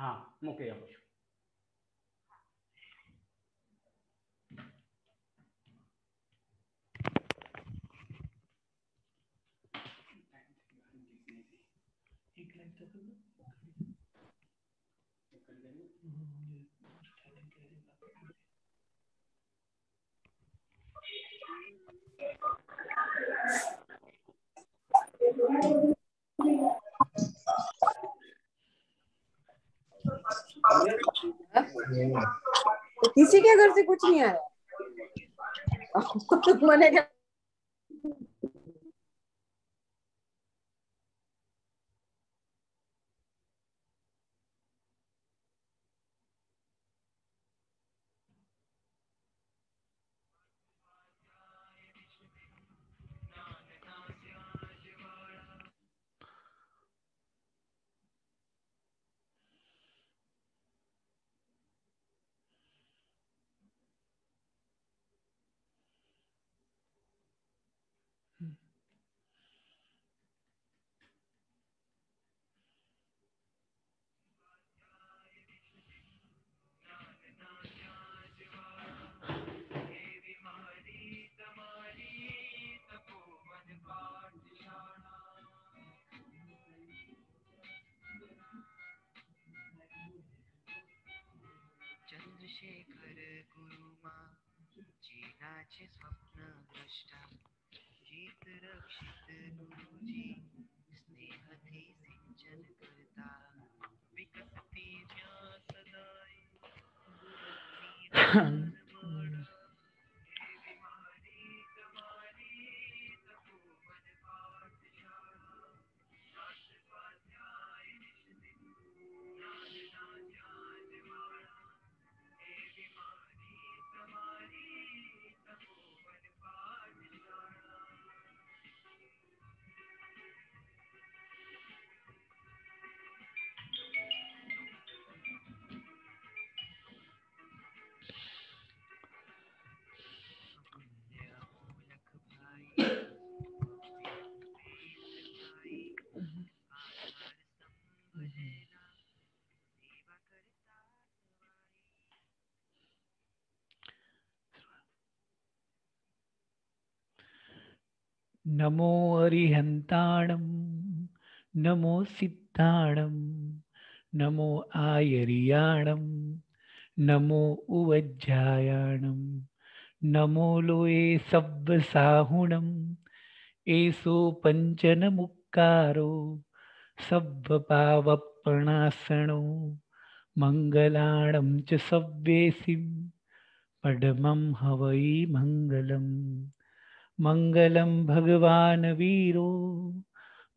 हाँ મોકલી आप Thank you. किसी के घर से कुछ नहीं आया तो मैंने छे कर गुरु माँ जीना छे स्वप्न दृष्टा जीत रक्षित गुरु जी स्नेह थी सिंचन करता विकसती व्यास दाई नमो अरिहंताणम नमो सिद्धाणम नमो आयरियाणम नमो उवज्जायाणम नमो लोए सब्बसाहुणम एसो पंचन मुक्कारो सब्बपावप्पणासणो मंगलाणम च सव्येसिम पडमं हवई मंगलम मंगलम भगवान वीरो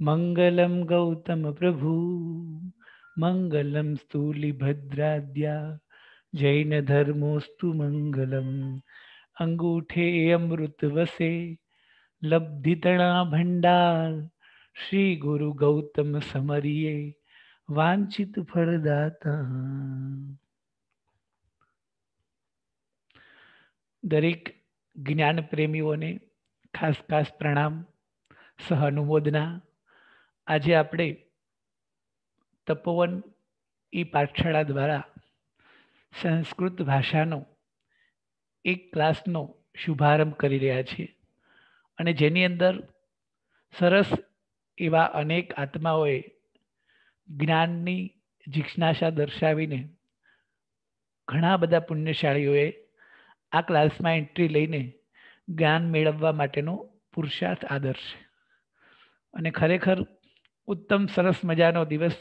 मंगलम मंगलम गौतम प्रभु मङ्गलं गौतमप्रभु मङ्गलं स्थूलिभद्राद्या जैनधर्मोऽस्तु श्री गुरु गौतम लब्धितणा वांछित फलदाता दरेक ज्ञान प्रेमीओ ने ખાસ ખાસ પ્રણામ સહ અનુમોદના આજે આપણે તપોવન ઈ પાઠશાળા દ્વારા સંસ્કૃત ભાષાનો એક ક્લાસનો શુભારંભ કરી રહ્યા છીએ અને જેની અંદર સરસ એવા અનેક આત્માઓએ જ્ઞાનની જિજ્ઞાસા દર્શાવીને ઘણા બધા પુણ્યશાળીઓએ આ ક્લાસમાં એન્ટ્રી લઈને જ્ઞાન મેળવવા માટેનો પુરુષાર્થ આદર્શ અને ખરેખર ઉત્તમ સરસ મજાનો દિવસ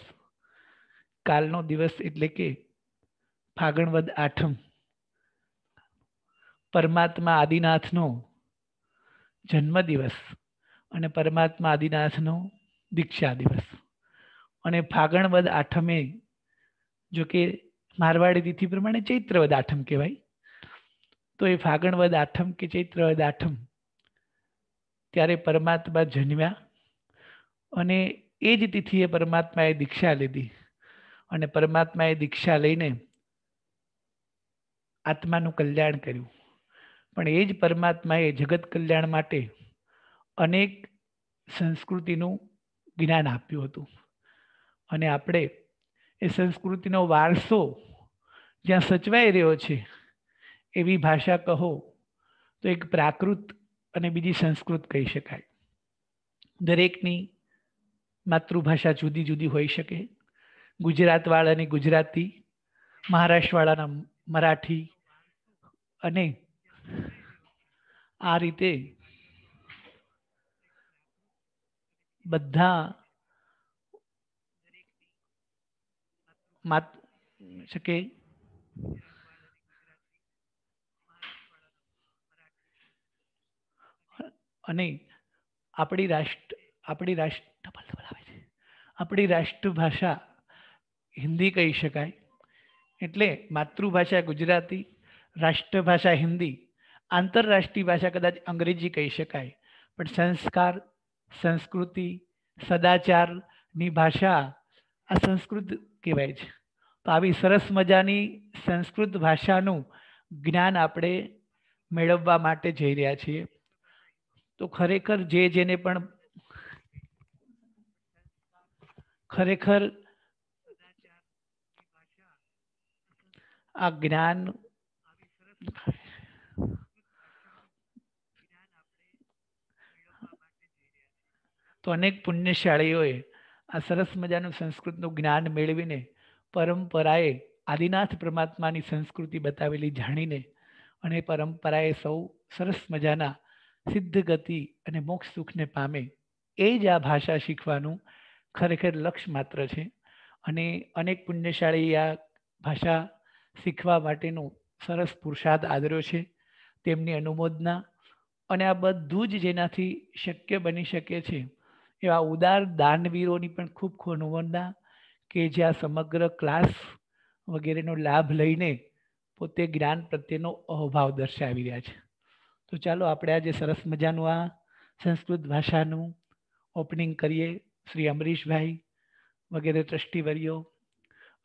કાલનો દિવસ એટલે કે ફાગણવદ આઠમ પરમાત્મા આદિનાથનો જન્મદિવસ અને પરમાત્મા આદિનાથનો દીક્ષા દિવસ અને ફાગણવદ આઠમે જો કે મારવાડી તિથિ પ્રમાણે ચૈત્રવદ આઠમ કહેવાય તો એ ફાગણ વદ આઠમ કે ચૈત્ર વદ આઠમ ત્યારે પરમાત્મા જન્મ્યા અને એ જ તિથિએ પરમાત્માએ દીક્ષા લીધી અને પરમાત્માએ દીક્ષા લઈને આત્માનું કલ્યાણ કર્યું પણ એ જ પરમાત્માએ જગત કલ્યાણ માટે અનેક સંસ્કૃતિનું જ્ઞાન આપ્યું હતું અને આપણે એ સંસ્કૃતિનો વારસો જ્યાં સચવાઈ રહ્યો છે એવી ભાષા કહો તો એક પ્રાકૃત અને બીજી સંસ્કૃત કહી શકાય દરેકની માતૃભાષા જુદી જુદી હોઈ શકે ગુજરાતવાળાની ગુજરાતી મહારાષ્ટ્રવાળાના મરાઠી અને આ રીતે બધા માત શકે અને આપણી રાષ્ટ્ર આપણી રાષ્ટ્ર ડબલ છે આપણી રાષ્ટ્રભાષા હિન્દી કહી શકાય એટલે માતૃભાષા ગુજરાતી રાષ્ટ્રભાષા હિન્દી આંતરરાષ્ટ્રીય ભાષા કદાચ અંગ્રેજી કહી શકાય પણ સંસ્કાર સંસ્કૃતિ સદાચારની ભાષા આ સંસ્કૃત કહેવાય છે તો આવી સરસ મજાની સંસ્કૃત ભાષાનું જ્ઞાન આપણે મેળવવા માટે જઈ રહ્યા છીએ તો ખરેખર જે જેને પણ ખરેખર આ જ્ઞાન તો અનેક પુણ્યશાળીઓએ આ સરસ મજાનું સંસ્કૃતનું જ્ઞાન મેળવીને પરંપરાએ આદિનાથ પરમાત્માની સંસ્કૃતિ બતાવેલી જાણીને અને પરંપરાએ સૌ સરસ મજાના સિદ્ધ ગતિ અને મોક્ષ સુખને પામે એ જ આ ભાષા શીખવાનું ખરેખર લક્ષ્ય માત્ર છે અને અનેક પુણ્યશાળી આ ભાષા શીખવા માટેનો સરસ પુરુષાર્થ આદર્યો છે તેમની અનુમોદના અને આ બધું જ જેનાથી શક્ય બની શકે છે એવા ઉદાર દાનવીરોની પણ ખૂબ ખૂબ અનુમોદના કે જ્યાં સમગ્ર ક્લાસ વગેરેનો લાભ લઈને પોતે જ્ઞાન પ્રત્યેનો અહોભાવ દર્શાવી રહ્યા છે તો ચાલો આપણે આજે સરસ મજાનું આ સંસ્કૃત ભાષાનું ઓપનિંગ કરીએ શ્રી અમરીશભાઈ વગેરે ટ્રસ્ટીવરીઓ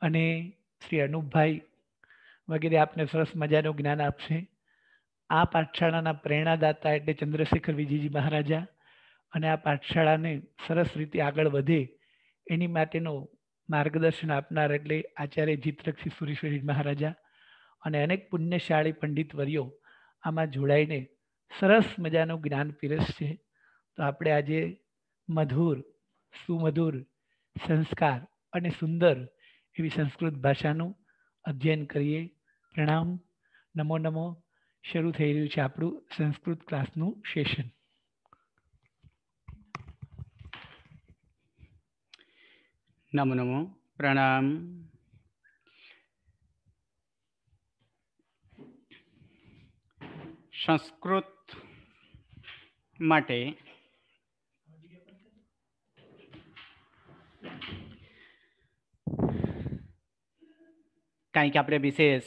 અને શ્રી અનુપભાઈ વગેરે આપને સરસ મજાનું જ્ઞાન આપશે આ પાઠશાળાના પ્રેરણાદાતા એટલે ચંદ્રશેખર વિજયજી મહારાજા અને આ પાઠશાળાને સરસ રીતે આગળ વધે એની માટેનો માર્ગદર્શન આપનાર એટલે આચાર્ય જીતરક્ષી સુરેશ્વરી મહારાજા અને અનેક પુણ્યશાળી પંડિતવર્યો આમાં જોડાઈને સરસ મજાનું જ્ઞાન પીરસ છે તો આપણે આજે મધુર સુમધુર સંસ્કાર અને સુંદર એવી સંસ્કૃત ભાષાનું અધ્યયન કરીએ પ્રણામ નમો નમો શરૂ થઈ રહ્યું છે આપણું સંસ્કૃત ક્લાસનું સેશન નમો નમો પ્રણામ સંસ્કૃત कहीं अपने विशेष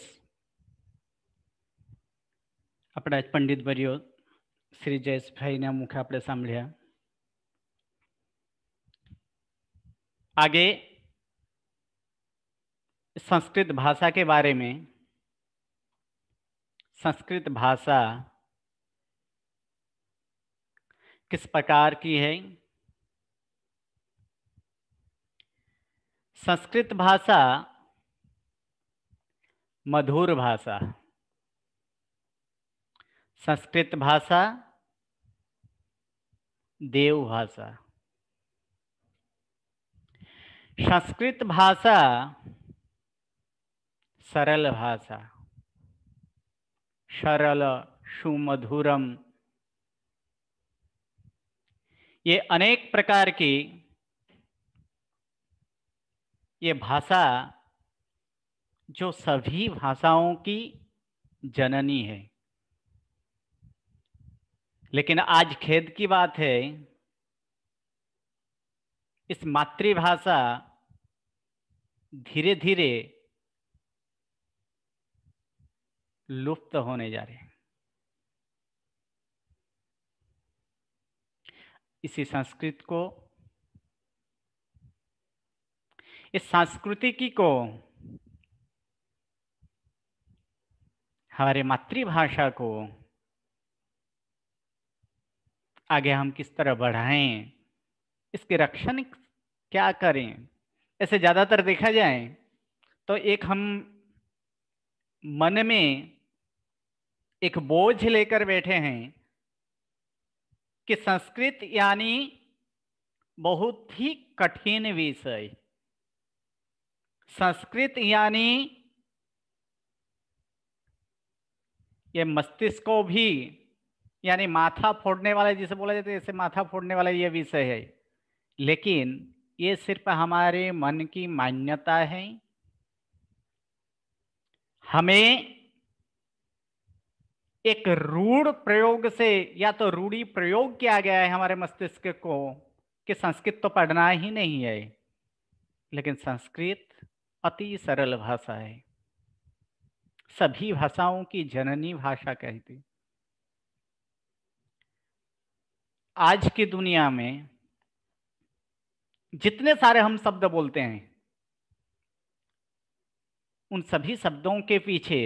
अपना पंडित भरियो श्री जयेश भाई ने मुखे अपने सांभिया आगे संस्कृत भाषा के बारे में संस्कृत भाषा किस प्रकार की है संस्कृत भाषा मधुर भाषा संस्कृत भाषा देव भाषा संस्कृत भाषा सरल भाषा सरल सुमधुरम ये अनेक प्रकार की ये भाषा जो सभी भाषाओं की जननी है लेकिन आज खेद की बात है इस मातृभाषा धीरे धीरे लुप्त होने जा रही है इसी संस्कृत को इस सांस्कृतिकी को हमारे मातृभाषा को आगे हम किस तरह बढ़ाएं इसके रक्षण क्या करें ऐसे ज़्यादातर देखा जाए तो एक हम मन में एक बोझ लेकर बैठे हैं कि संस्कृत यानी बहुत ही कठिन विषय संस्कृत यानी ये मस्तिष्क को भी यानी माथा फोड़ने वाला जिसे बोला जाता है जैसे माथा फोड़ने वाला ये विषय है लेकिन ये सिर्फ हमारे मन की मान्यता है हमें एक रूढ़ प्रयोग से या तो रूढ़ी प्रयोग किया गया है हमारे मस्तिष्क को कि संस्कृत तो पढ़ना ही नहीं है लेकिन संस्कृत अति सरल भाषा है सभी भाषाओं की जननी भाषा कहती आज की दुनिया में जितने सारे हम शब्द बोलते हैं उन सभी शब्दों के पीछे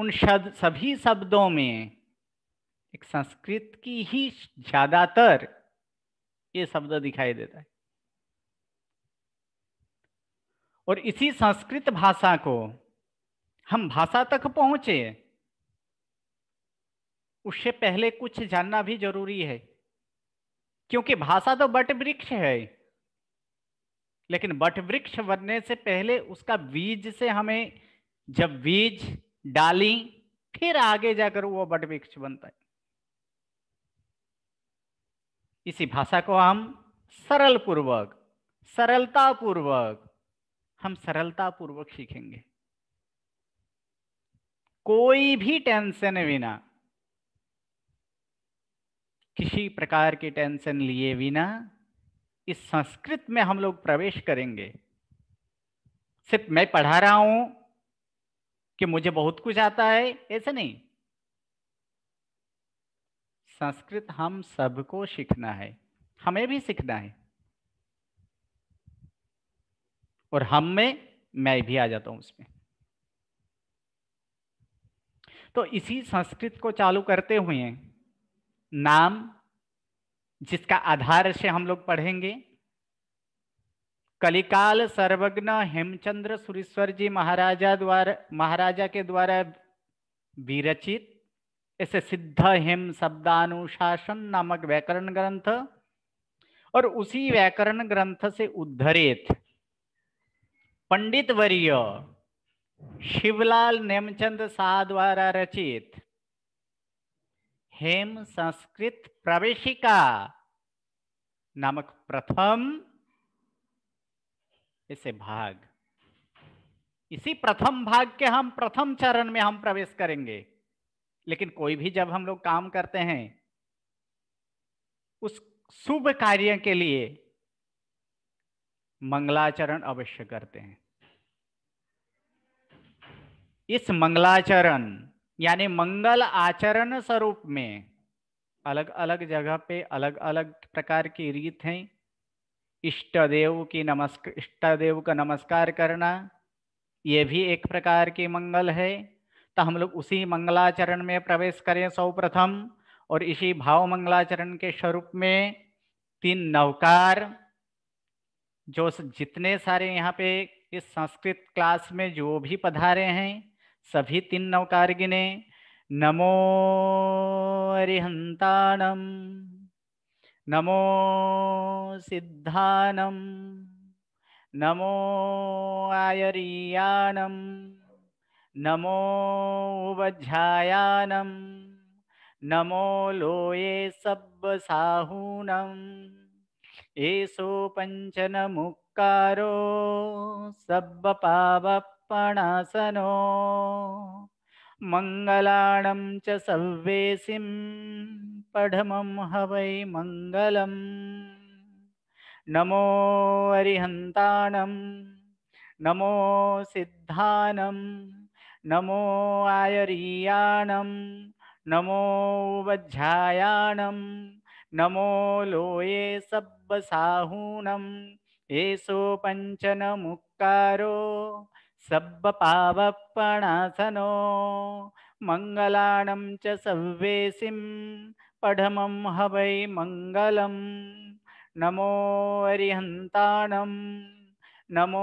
उन शब्द सभी शब्दों में एक संस्कृत की ही ज्यादातर ये शब्द दिखाई देता है और इसी संस्कृत भाषा को हम भाषा तक पहुंचे उससे पहले कुछ जानना भी जरूरी है क्योंकि भाषा तो बट वृक्ष है लेकिन बट वृक्ष बनने से पहले उसका बीज से हमें जब बीज डाली फिर आगे जाकर वो बट वृक्ष बनता है इसी भाषा को हम सरल पूर्वक सरलता पूर्वक हम सरलता पूर्वक सीखेंगे कोई भी टेंशन बिना किसी प्रकार की टेंशन लिए बिना इस संस्कृत में हम लोग प्रवेश करेंगे सिर्फ मैं पढ़ा रहा हूं कि मुझे बहुत कुछ आता है ऐसे नहीं संस्कृत हम सबको सीखना है हमें भी सीखना है और हम में मैं भी आ जाता हूं उसमें तो इसी संस्कृत को चालू करते हुए नाम जिसका आधार से हम लोग पढ़ेंगे कलिकाल सर्वज्ञ हेमचंद्र सुरेश्वर जी महाराजा द्वारा महाराजा के द्वारा विरचित ऐसे सिद्ध हेम शब्दानुशासन नामक व्याकरण ग्रंथ और उसी व्याकरण ग्रंथ से उद्धरित पंडित वर्य शिवलाल नेमचंद शाह द्वारा रचित हेम संस्कृत प्रवेशिका नामक प्रथम इसे भाग इसी प्रथम भाग के हम प्रथम चरण में हम प्रवेश करेंगे लेकिन कोई भी जब हम लोग काम करते हैं उस शुभ कार्य के लिए मंगलाचरण अवश्य करते हैं इस मंगलाचरण यानी मंगल आचरण स्वरूप में अलग अलग जगह पे अलग अलग प्रकार की रीत हैं इष्ट देव की नमस्कार देव का नमस्कार करना ये भी एक प्रकार की मंगल है तो हम लोग उसी मंगलाचरण में प्रवेश करें सौ प्रथम और इसी भाव मंगलाचरण के स्वरूप में तीन नवकार जो जितने सारे यहाँ पे इस संस्कृत क्लास में जो भी पधारे हैं सभी तीन नवकार गिने नमो हरिहंताणम नमो सिद्धानं नमो आयरीयानं नमो उबध्यायानं नमो लोये सब्बसाहूनं एषो पञ्चनमुक्कारो सब्बपावप्पणासनो मङ्गलाणं च सव्वेसिम् परमं ह वै मङ्गलम् नमो हरिहन्तानं नमो सिद्धानं नमो आयरीयाणं नमो वध्यायानं नमो लोये सब्दसाहूनं एषो पञ्चनमुक्कारो सब्बपावप्पणासनो मङ्गलाणं च सव्येसिं पढ़म हवै मंगल नमो अरिहन्तानं नमो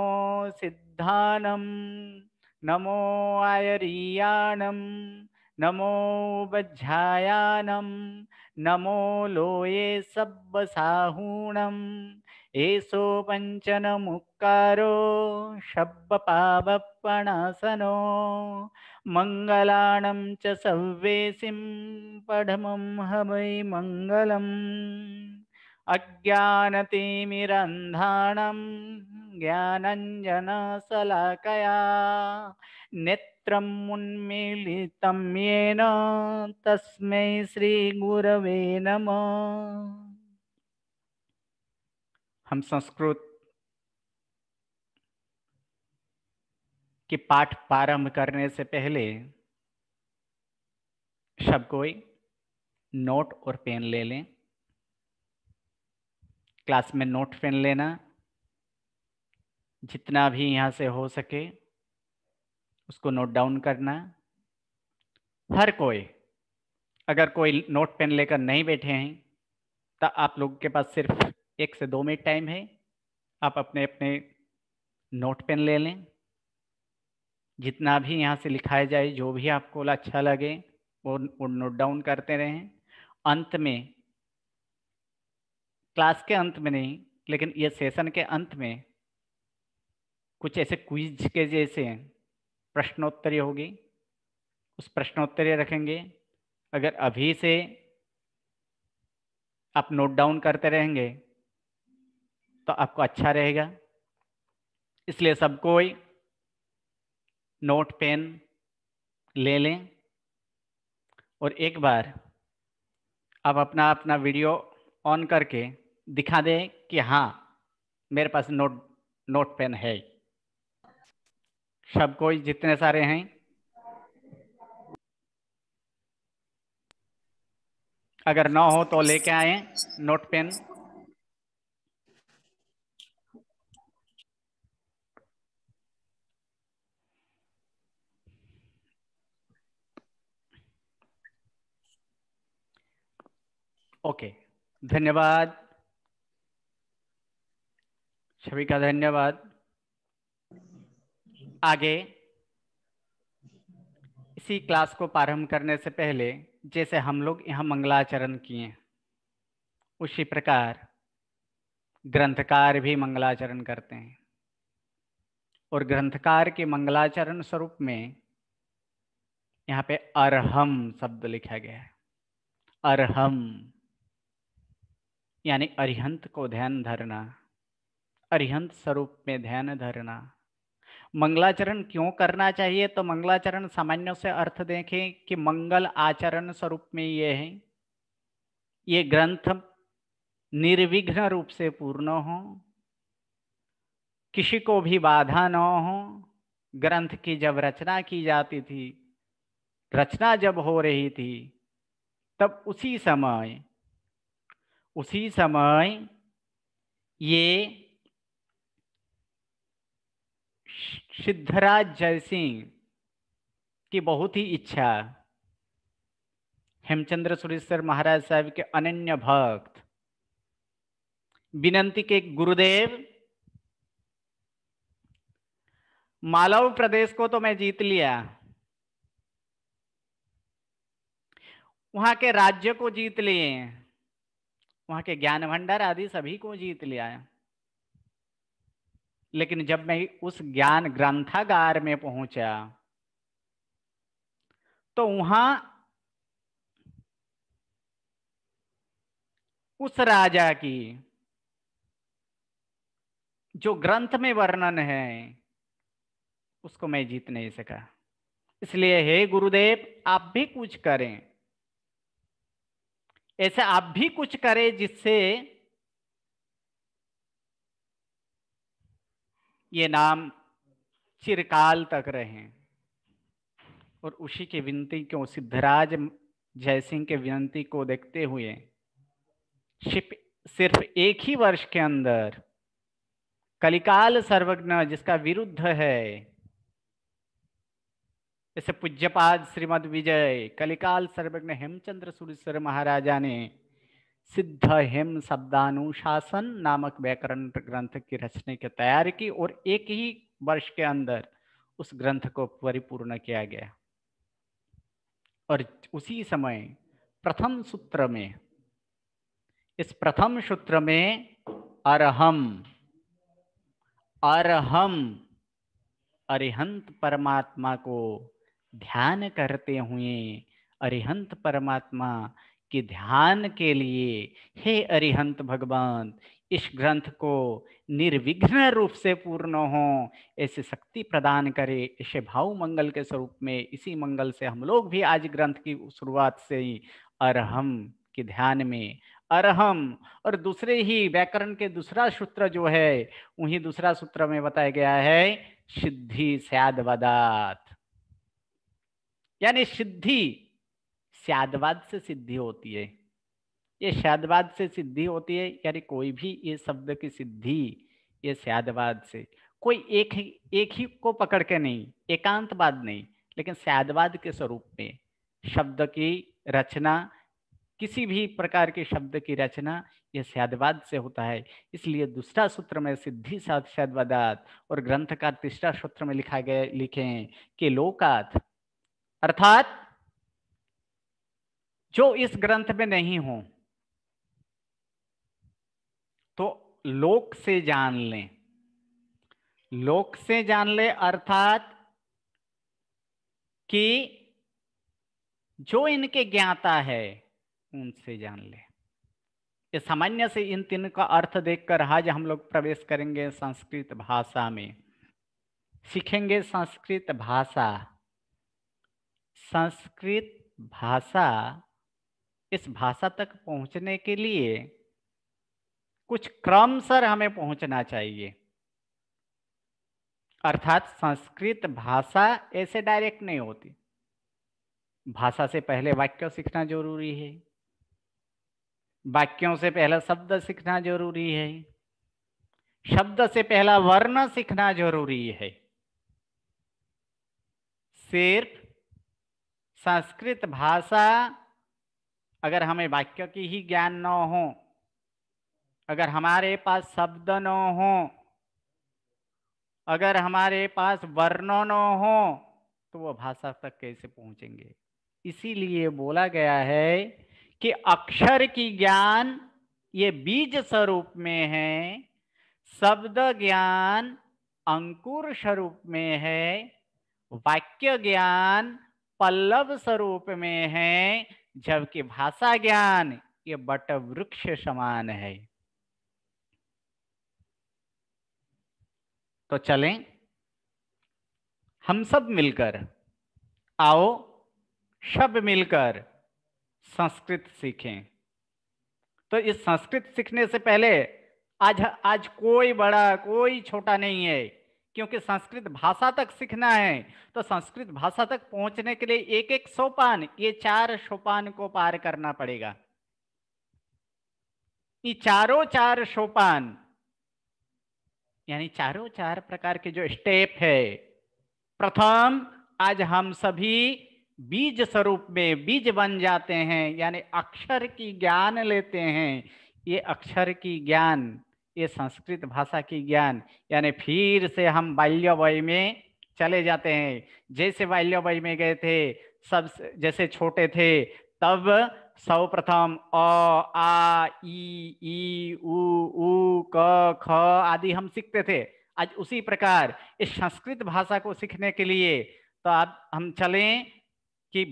सिद्धानं नमो आयरीयाणं नमो बज्झायानं नमो लोये सब्बसाहूणम् एषो पञ्चनमुक्कारो शब्बपावप्पणासनो मङ्गलाणं च सव्वेसिं पढमं ह वै मङ्गलम् अज्ञानतिमिरन्धाणं ज्ञानञ्जनशलाकया नेत्रम् उन्मीलितं येन तस्मै श्रीगुरवे नमः हम संस्कृत कि पाठ प्रारंभ करने से पहले सब कोई नोट और पेन ले लें क्लास में नोट पेन लेना जितना भी यहाँ से हो सके उसको नोट डाउन करना हर कोई अगर कोई नोट पेन लेकर नहीं बैठे हैं तो आप लोग के पास सिर्फ एक से दो मिनट टाइम है आप अपने अपने नोट पेन ले लें जितना भी यहाँ से लिखाया जाए जो भी आपको अच्छा लगे वो नोट डाउन करते रहें अंत में क्लास के अंत में नहीं लेकिन ये सेशन के अंत में कुछ ऐसे क्विज के जैसे प्रश्नोत्तरी होगी उस प्रश्नोत्तरी रखेंगे अगर अभी से आप नोट डाउन करते रहेंगे तो आपको अच्छा रहेगा इसलिए सबको नोट पेन ले लें और एक बार आप अपना अपना वीडियो ऑन करके दिखा दें कि हाँ मेरे पास नोट नोट पेन है सब कोई जितने सारे हैं अगर ना हो तो लेके आए नोट पेन ओके धन्यवाद छवि का धन्यवाद आगे इसी क्लास को प्रारंभ करने से पहले जैसे हम लोग यहाँ मंगलाचरण किए उसी प्रकार ग्रंथकार भी मंगलाचरण करते हैं और ग्रंथकार के मंगलाचरण स्वरूप में यहाँ पे अरहम शब्द लिखा गया है अरहम यानी अरिहंत को ध्यान धरना अरिहंत स्वरूप में ध्यान धरना मंगलाचरण क्यों करना चाहिए तो मंगलाचरण सामान्य से अर्थ देखें कि मंगल आचरण स्वरूप में ये है ये ग्रंथ निर्विघ्न रूप से पूर्ण हो किसी को भी बाधा न हो ग्रंथ की जब रचना की जाती थी रचना जब हो रही थी तब उसी समय उसी समय ये सिद्धराज जयसिंह की बहुत ही इच्छा हेमचंद्र सुरेश्वर महाराज साहब के अनन्य भक्त विनंती के गुरुदेव मालव प्रदेश को तो मैं जीत लिया वहां के राज्य को जीत लिए वहां के ज्ञान भंडार आदि सभी को जीत लिया है लेकिन जब मैं उस ज्ञान ग्रंथागार में पहुंचा तो वहां उस राजा की जो ग्रंथ में वर्णन है उसको मैं जीत नहीं सका इसलिए हे गुरुदेव आप भी कुछ करें ऐसे आप भी कुछ करें जिससे ये नाम चिरकाल तक रहे और उसी की विनती को सिद्धराज जयसिंह के विनती को देखते हुए सिर्फ एक ही वर्ष के अंदर कलिकाल सर्वज्ञ जिसका विरुद्ध है जैसे पूज्यपाद श्रीमद विजय कलिकाल सर्वज्ञ हेमचंद्र सुरेश्वर महाराजा ने सिद्ध हेम शब्दानुशासन नामक व्याकरण ग्रंथ की रचने की तैयारी की और एक ही वर्ष के अंदर उस ग्रंथ को परिपूर्ण किया गया और उसी समय प्रथम सूत्र में इस प्रथम सूत्र में अरहम अरहम अरिहंत परमात्मा को ध्यान करते हुए अरिहंत परमात्मा के ध्यान के लिए हे अरिहंत भगवान इस ग्रंथ को निर्विघ्न रूप से पूर्ण हो ऐसे शक्ति प्रदान करे ऐसे भाव मंगल के स्वरूप में इसी मंगल से हम लोग भी आज ग्रंथ की शुरुआत से ही अरहम के ध्यान में अरहम और दूसरे ही व्याकरण के दूसरा सूत्र जो है वही दूसरा सूत्र में बताया गया है सिद्धि सैद वदात यानी सिद्धि श्यादवाद से सिद्धि होती है ये श्यादवाद से सिद्धि होती है यानी कोई भी ये शब्द की सिद्धि ये श्यादवाद से कोई एक ही एक ही को पकड़ के नहीं एकांतवाद नहीं लेकिन श्यादवाद के स्वरूप में शब्द की रचना किसी भी प्रकार के शब्द की रचना यह श्यादवाद से होता है इसलिए दूसरा सूत्र में सिद्धि श्यादवादात और ग्रंथकार तीसरा सूत्र में लिखा गया लिखे हैं कि लोकात अर्थात जो इस ग्रंथ में नहीं हो तो लोक से जान लें लोक से जान ले अर्थात कि जो इनके ज्ञाता है उनसे जान ले ये सामान्य से इन तीन का अर्थ देखकर आज हम लोग प्रवेश करेंगे संस्कृत भाषा में सीखेंगे संस्कृत भाषा संस्कृत भाषा इस भाषा तक पहुंचने के लिए कुछ क्रम सर हमें पहुंचना चाहिए अर्थात संस्कृत भाषा ऐसे डायरेक्ट नहीं होती भाषा से पहले वाक्य सीखना जरूरी है वाक्यों से पहला शब्द सीखना जरूरी है शब्द से पहला वर्ण सीखना जरूरी है सिर्फ संस्कृत भाषा अगर हमें वाक्य की ही ज्ञान न हो अगर हमारे पास शब्द न हो अगर हमारे पास वर्ण न हो तो वह भाषा तक कैसे पहुंचेंगे इसीलिए बोला गया है कि अक्षर की ज्ञान ये बीज स्वरूप में है शब्द ज्ञान अंकुर स्वरूप में है वाक्य ज्ञान पल्लव स्वरूप में है जबकि भाषा ज्ञान ये बट वृक्ष समान है तो चलें हम सब मिलकर आओ सब मिलकर संस्कृत सीखें तो इस संस्कृत सीखने से पहले आज आज कोई बड़ा कोई छोटा नहीं है क्योंकि संस्कृत भाषा तक सीखना है तो संस्कृत भाषा तक पहुंचने के लिए एक एक सोपान ये चार सोपान को पार करना पड़ेगा ये चारों चार सोपान यानी चारों चार प्रकार के जो स्टेप है प्रथम आज हम सभी बीज स्वरूप में बीज बन जाते हैं यानी अक्षर की ज्ञान लेते हैं ये अक्षर की ज्ञान ये संस्कृत भाषा की ज्ञान यानी फिर से हम बाल्य वय में चले जाते हैं जैसे बाल्य वय में गए थे सब जैसे छोटे थे तब सर्वप्रथम अ आ ई ई उ क ख आदि हम सीखते थे आज उसी प्रकार इस संस्कृत भाषा को सीखने के लिए तो आप हम चलें कि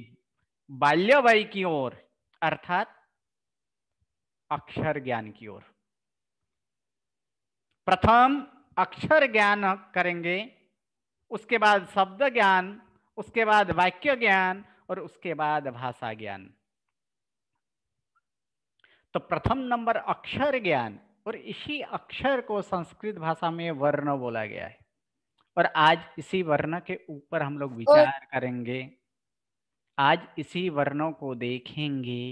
बाल्यवय की ओर अर्थात अक्षर ज्ञान की ओर प्रथम अक्षर ज्ञान करेंगे उसके बाद शब्द ज्ञान उसके बाद वाक्य ज्ञान और उसके बाद भाषा ज्ञान तो प्रथम नंबर अक्षर ज्ञान और इसी अक्षर को संस्कृत भाषा में वर्ण बोला गया है और आज इसी वर्ण के ऊपर हम लोग विचार करेंगे आज इसी वर्णों को देखेंगे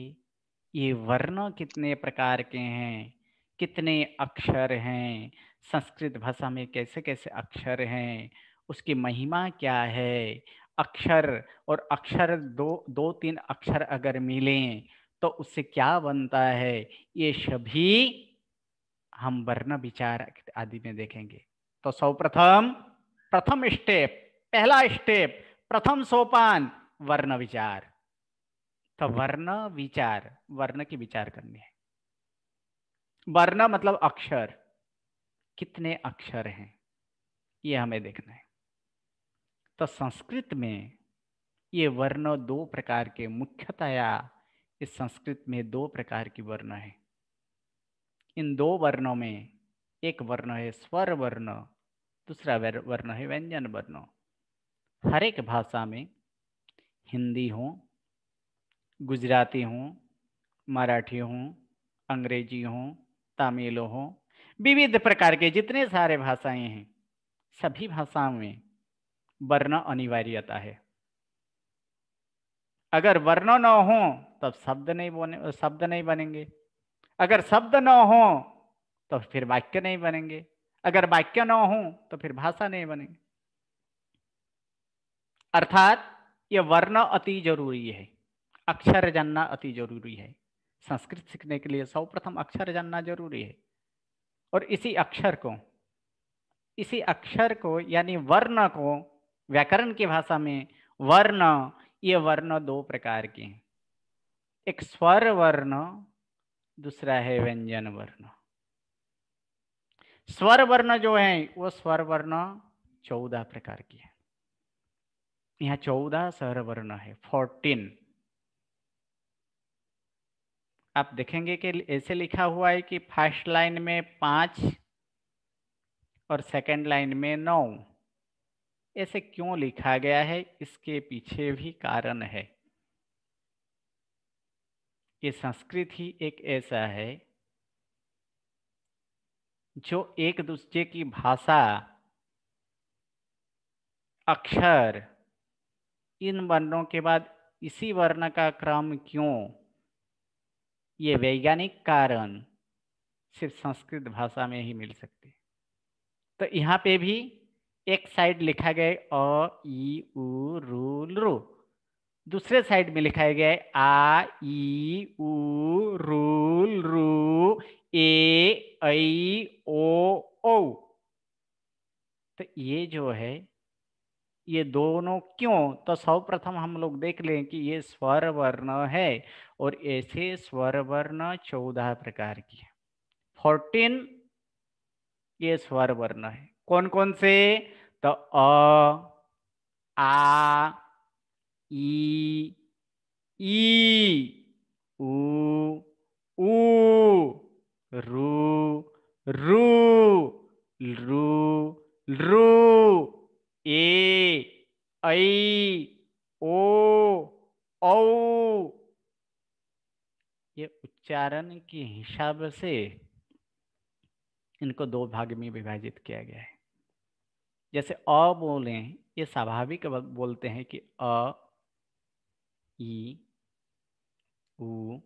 ये वर्ण कितने प्रकार के हैं कितने अक्षर हैं संस्कृत भाषा में कैसे कैसे अक्षर हैं उसकी महिमा क्या है अक्षर और अक्षर दो दो तीन अक्षर अगर मिलें तो उससे क्या बनता है ये सभी हम वर्ण विचार आदि में देखेंगे तो सर्वप्रथम प्रथम स्टेप पहला स्टेप प्रथम सोपान वर्ण विचार तो वर्ण विचार वर्ण की विचार करनी है वर्ण मतलब अक्षर कितने अक्षर हैं ये हमें देखना है तो संस्कृत में ये वर्ण दो प्रकार के मुख्यतया इस संस्कृत में दो प्रकार की वर्ण है इन दो वर्णों में एक वर्ण है स्वर वर्ण दूसरा वर्ण है व्यंजन वर्ण हर एक भाषा में हिंदी हो गुजराती हो मराठी हो अंग्रेजी हो तमिल हो विविध प्रकार के जितने सारे भाषाएं हैं सभी भाषाओं में वर्ण अनिवार्यता है अगर वर्ण न हो तब शब्द नहीं बने शब्द नहीं बनेंगे अगर शब्द न हो तो फिर वाक्य नहीं बनेंगे अगर वाक्य न हो तो फिर भाषा नहीं बनेंगे अर्थात ये वर्ण अति जरूरी है अक्षर जानना अति जरूरी है संस्कृत सीखने के लिए सर्वप्रथम अक्षर जानना जरूरी है और इसी अक्षर को इसी अक्षर को यानी वर्ण को व्याकरण की भाषा में वर्ण ये वर्ण दो प्रकार के हैं एक स्वर वर्ण दूसरा है व्यंजन वर्ण स्वर वर्ण जो है वो स्वर वर्ण चौदह प्रकार की है यहाँ चौदह स्वर वर्ण है फोर्टीन आप देखेंगे कि ऐसे लिखा हुआ है कि फर्स्ट लाइन में पाँच और सेकंड लाइन में नौ ऐसे क्यों लिखा गया है इसके पीछे भी कारण है ये संस्कृत ही एक ऐसा है जो एक दूसरे की भाषा अक्षर इन वर्णों के बाद इसी वर्ण का क्रम क्यों ये वैज्ञानिक कारण सिर्फ संस्कृत भाषा में ही मिल सकते तो यहाँ पे भी एक साइड लिखा गया अ ई उ रू रू दूसरे साइड में लिखा गया आ ई उ रूल रू ए ऐ ओ ओ तो ये जो है ये दोनों क्यों तो सर्वप्रथम हम लोग देख लें कि ये स्वर वर्ण है और ऐसे स्वर वर्ण चौदह प्रकार की है फोर्टीन ये स्वर वर्ण है कौन कौन से तो अ आ ई ई उ ऊ रू रू रू रू ए ऐ ओ औ ये उच्चारण के हिसाब से इनको दो भाग में विभाजित किया गया है जैसे अ बोले ये स्वाभाविक बोलते हैं कि अ ई उ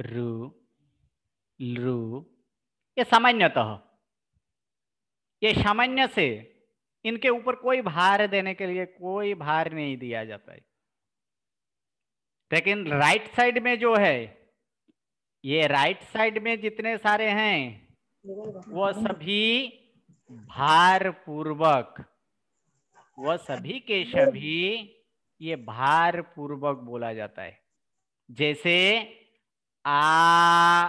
रु लु ये सामान्यतः ये सामान्य से इनके ऊपर कोई भार देने के लिए कोई भार नहीं दिया जाता है लेकिन राइट साइड में जो है ये राइट साइड में जितने सारे हैं वो सभी भार पूर्वक वह सभी के सभी ये भार पूर्वक बोला जाता है जैसे आ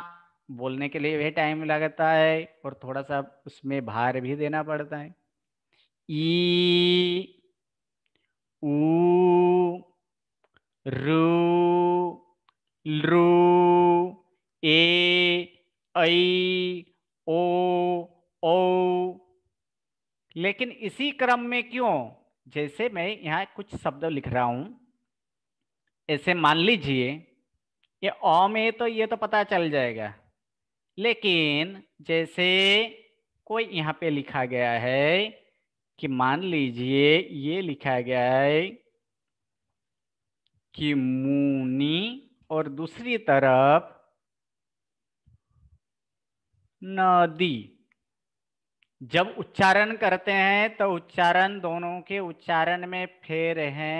बोलने के लिए भी टाइम लगता है और थोड़ा सा उसमें भार भी देना पड़ता है ई ऊ रु ए ऐ ओ ओ लेकिन इसी क्रम में क्यों जैसे मैं यहाँ कुछ शब्द लिख रहा हूँ ऐसे मान लीजिए ये ओ में तो ये तो पता चल जाएगा लेकिन जैसे कोई यहाँ पे लिखा गया है कि मान लीजिए ये लिखा गया है कि मुनि और दूसरी तरफ नदी जब उच्चारण करते हैं तो उच्चारण दोनों के उच्चारण में फेर है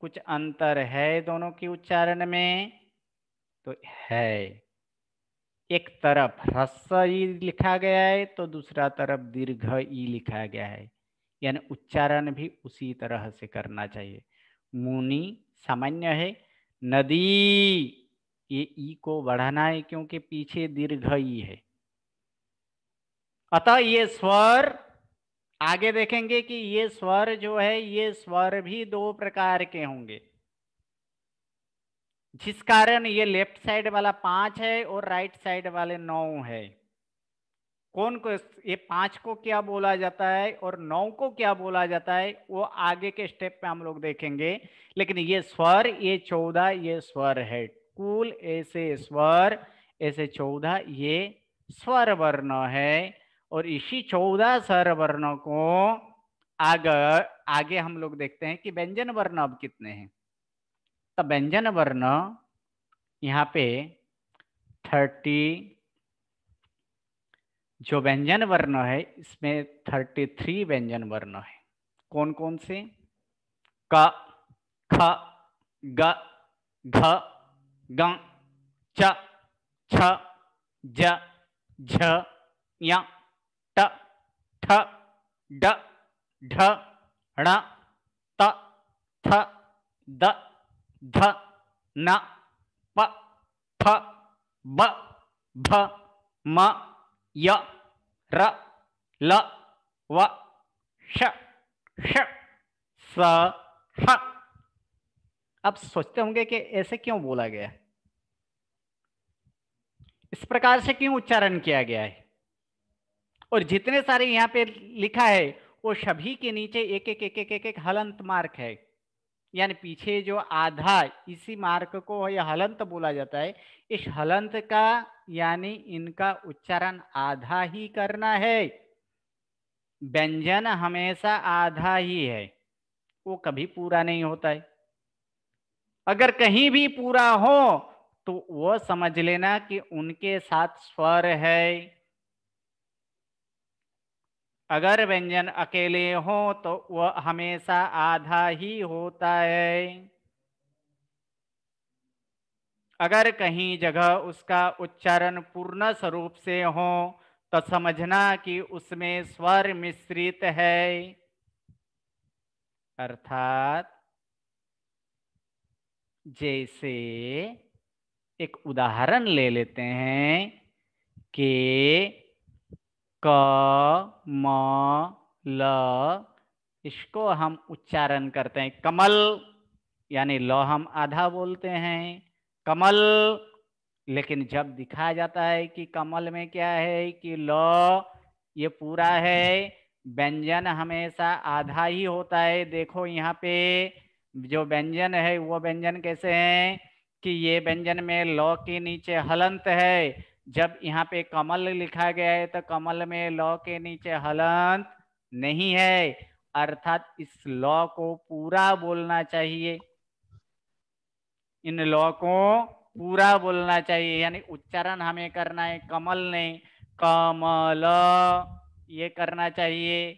कुछ अंतर है दोनों के उच्चारण में तो है एक तरफ ह्रस्व ई लिखा गया है तो दूसरा तरफ दीर्घ ई लिखा गया है यानी उच्चारण भी उसी तरह से करना चाहिए मुनि सामान्य है नदी ये ई को बढ़ाना है क्योंकि पीछे दीर्घ ई है अतः ये स्वर आगे देखेंगे कि ये स्वर जो है ये स्वर भी दो प्रकार के होंगे जिस कारण ये लेफ्ट साइड वाला पांच है और राइट साइड वाले नौ है कौन को ये पांच को क्या बोला जाता है और नौ को क्या बोला जाता है वो आगे के स्टेप पे हम लोग देखेंगे लेकिन ये स्वर ये चौदह ये स्वर है कुल ऐसे स्वर ऐसे चौदह ये स्वर वर्ण है और इसी चौदह स्वर वर्णों को आगे आगे हम लोग देखते हैं कि व्यंजन वर्ण अब कितने हैं तो व्यंजन वर्ण यहाँ पे थर्टी जो व्यंजन वर्ण है इसमें थर्टी थ्री व्यंजन वर्ण है कौन कौन से क ख ग घ ग च छ ज झ य ट ठ ड ढ ण त थ द ध न प फ ब भ म य र ल व श श स ह अब सोचते होंगे कि ऐसे क्यों बोला गया इस प्रकार से क्यों उच्चारण किया गया है और जितने सारे यहां पे लिखा है वो सभी के नीचे एक एक एक एक, एक हलंत मार्क है यानी पीछे जो आधा इसी मार्ग को यह हलंत बोला जाता है इस हलंत का यानी इनका उच्चारण आधा ही करना है व्यंजन हमेशा आधा ही है वो कभी पूरा नहीं होता है अगर कहीं भी पूरा हो तो वो समझ लेना कि उनके साथ स्वर है अगर व्यंजन अकेले हो तो वह हमेशा आधा ही होता है अगर कहीं जगह उसका उच्चारण पूर्ण स्वरूप से हो तो समझना कि उसमें स्वर मिश्रित है अर्थात जैसे एक उदाहरण ले लेते हैं कि क म ल इसको हम उच्चारण करते हैं कमल यानी ल हम आधा बोलते हैं कमल लेकिन जब दिखाया जाता है कि कमल में क्या है कि ल ये पूरा है व्यंजन हमेशा आधा ही होता है देखो यहाँ पे जो व्यंजन है वो व्यंजन कैसे हैं कि ये व्यंजन में ल के नीचे हलंत है जब यहाँ पे कमल लिखा गया है तो कमल में लॉ के नीचे हलंत नहीं है अर्थात इस लॉ को पूरा बोलना चाहिए इन लॉ को पूरा बोलना चाहिए यानी उच्चारण हमें करना है कमल नहीं कमल ये करना चाहिए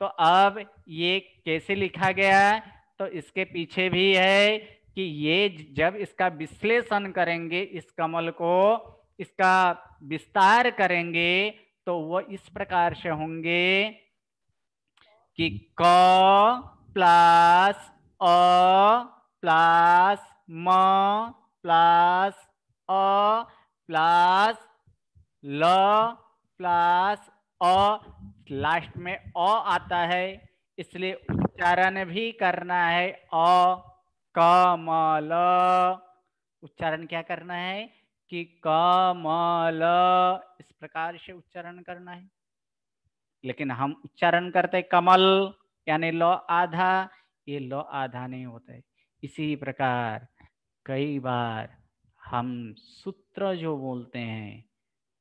तो अब ये कैसे लिखा गया तो इसके पीछे भी है कि ये जब इसका विश्लेषण करेंगे इस कमल को इसका विस्तार करेंगे तो वो इस प्रकार से होंगे कि क प्लस अ प्लस म प्लस अ प्लस ल प्लस अ लास्ट में अ आता है इसलिए उच्चारण भी करना है अ कमल उच्चारण क्या करना है कि कमल इस प्रकार से उच्चारण करना है लेकिन हम उच्चारण करते कमल यानी लो आधा ये लो आधा नहीं होता है इसी प्रकार कई बार हम सूत्र जो बोलते हैं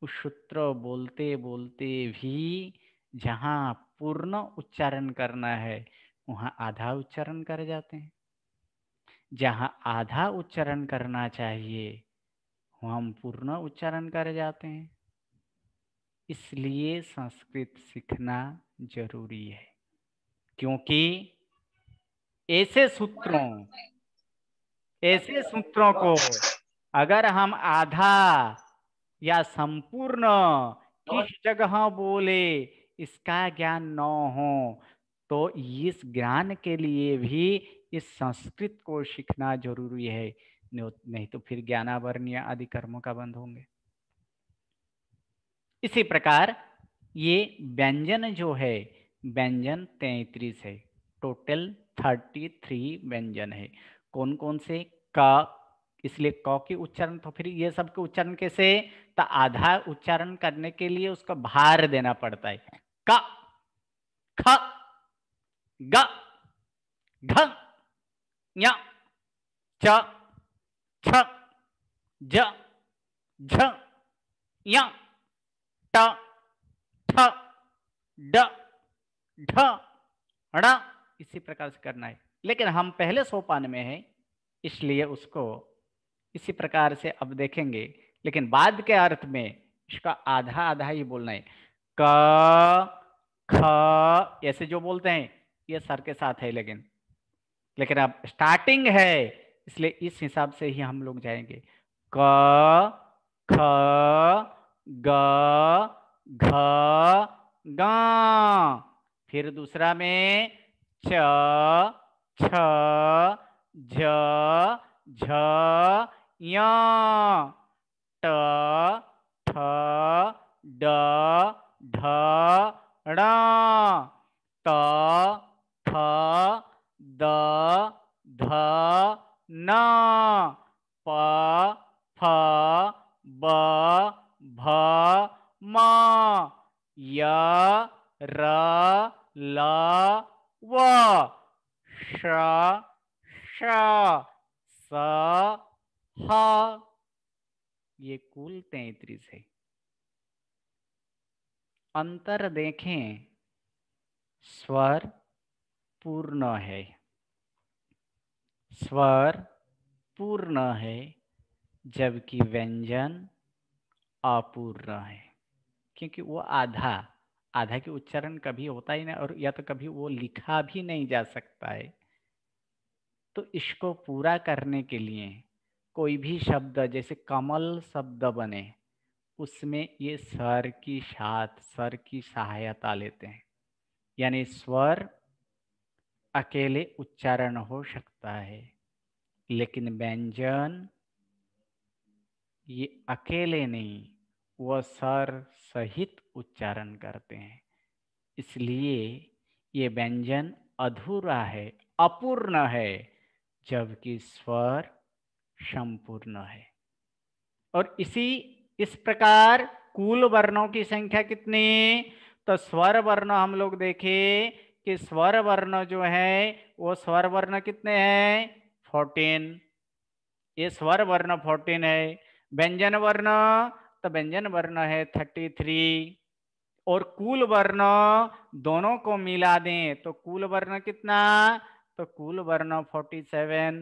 उस सूत्र बोलते बोलते भी जहाँ पूर्ण उच्चारण करना है वहाँ आधा उच्चारण कर जाते हैं जहाँ आधा उच्चारण करना चाहिए वो हम पूर्ण उच्चारण कर जाते हैं इसलिए संस्कृत सीखना जरूरी है क्योंकि ऐसे सूत्रों ऐसे सूत्रों को अगर हम आधा या संपूर्ण किस जगह बोले इसका ज्ञान न हो तो इस ज्ञान के लिए भी इस संस्कृत को सीखना जरूरी है नहीं तो फिर या आदि कर्मों का बंध होंगे इसी प्रकार ये व्यंजन जो है व्यंजन तैतीस है टोटल थर्टी थ्री व्यंजन है कौन कौन से क इसलिए क के उच्चारण तो फिर ये सब के उच्चारण कैसे तो आधा उच्चारण करने के लिए उसका भार देना पड़ता है क ख ग घ च छ ज झ य ट ठ ड ढ ण इसी प्रकार से करना है लेकिन हम पहले सोपान में हैं इसलिए उसको इसी प्रकार से अब देखेंगे लेकिन बाद के अर्थ में इसका आधा आधा ही बोलना है क ख ऐसे जो बोलते हैं ये सर के साथ है लेकिन लेकिन अब स्टार्टिंग है इसलिए इस हिसाब से ही हम लोग जाएंगे क ख ग घ ग फिर दूसरा में च छ झ झ य ट ठ ड ढ ण त थ द ध न प फ ब भ म य र ल व श श स ह ये कुल तैतीस है अंतर देखें स्वर पूर्ण है स्वर पूर्ण है जबकि व्यंजन अपूर्ण है क्योंकि वो आधा आधा के उच्चारण कभी होता ही नहीं और या तो कभी वो लिखा भी नहीं जा सकता है तो इसको पूरा करने के लिए कोई भी शब्द जैसे कमल शब्द बने उसमें ये स्वर की साथ स्वर की सहायता लेते हैं यानी स्वर अकेले उच्चारण हो सकता है लेकिन व्यंजन ये अकेले नहीं वह सर सहित उच्चारण करते हैं इसलिए ये व्यंजन अधूरा है अपूर्ण है जबकि स्वर संपूर्ण है और इसी इस प्रकार कुल वर्णों की संख्या कितनी तो स्वर वर्ण हम लोग देखे कि स्वर वर्ण जो है वो स्वर वर्ण कितने हैं फोर्टीन ये स्वर वर्ण फोर्टीन है व्यंजन वर्ण तो व्यंजन वर्ण है थर्टी थ्री और कुल वर्ण दोनों को मिला दें तो कुल वर्ण कितना तो कुल वर्ण फोर्टी सेवन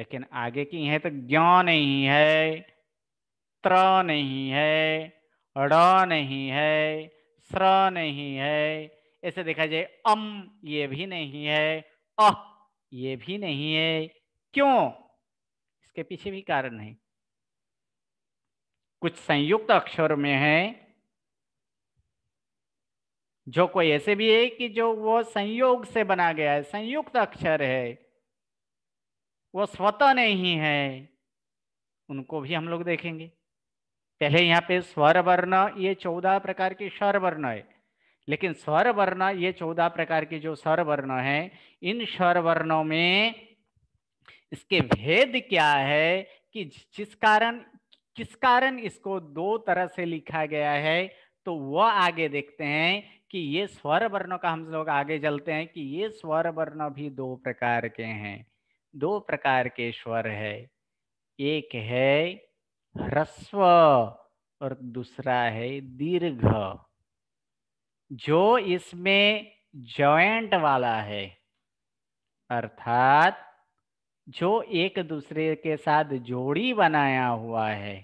लेकिन आगे की है तो ज्ञ नहीं है त्र नहीं है ड नहीं है स्र नहीं है ऐसे देखा जाए अम ये भी नहीं है अ ये भी नहीं है क्यों इसके पीछे भी कारण है कुछ संयुक्त अक्षर में है जो कोई ऐसे भी है कि जो वो संयोग से बना गया है संयुक्त अक्षर है वो स्वतः नहीं है उनको भी हम लोग देखेंगे पहले यहाँ पे स्वर वर्ण ये चौदह प्रकार के स्वर वर्ण है लेकिन स्वर वर्ण ये चौदह प्रकार के जो स्वर वर्ण है इन स्वर वर्णों में इसके भेद क्या है कि जिस कारण किस कारण इसको दो तरह से लिखा गया है तो वह आगे देखते हैं कि ये स्वर वर्णों का हम लोग आगे चलते हैं कि ये स्वर वर्ण भी दो प्रकार के हैं दो प्रकार के स्वर है एक है ह्रस्व और दूसरा है दीर्घ जो इसमें जॉइंट वाला है अर्थात जो एक दूसरे के साथ जोड़ी बनाया हुआ है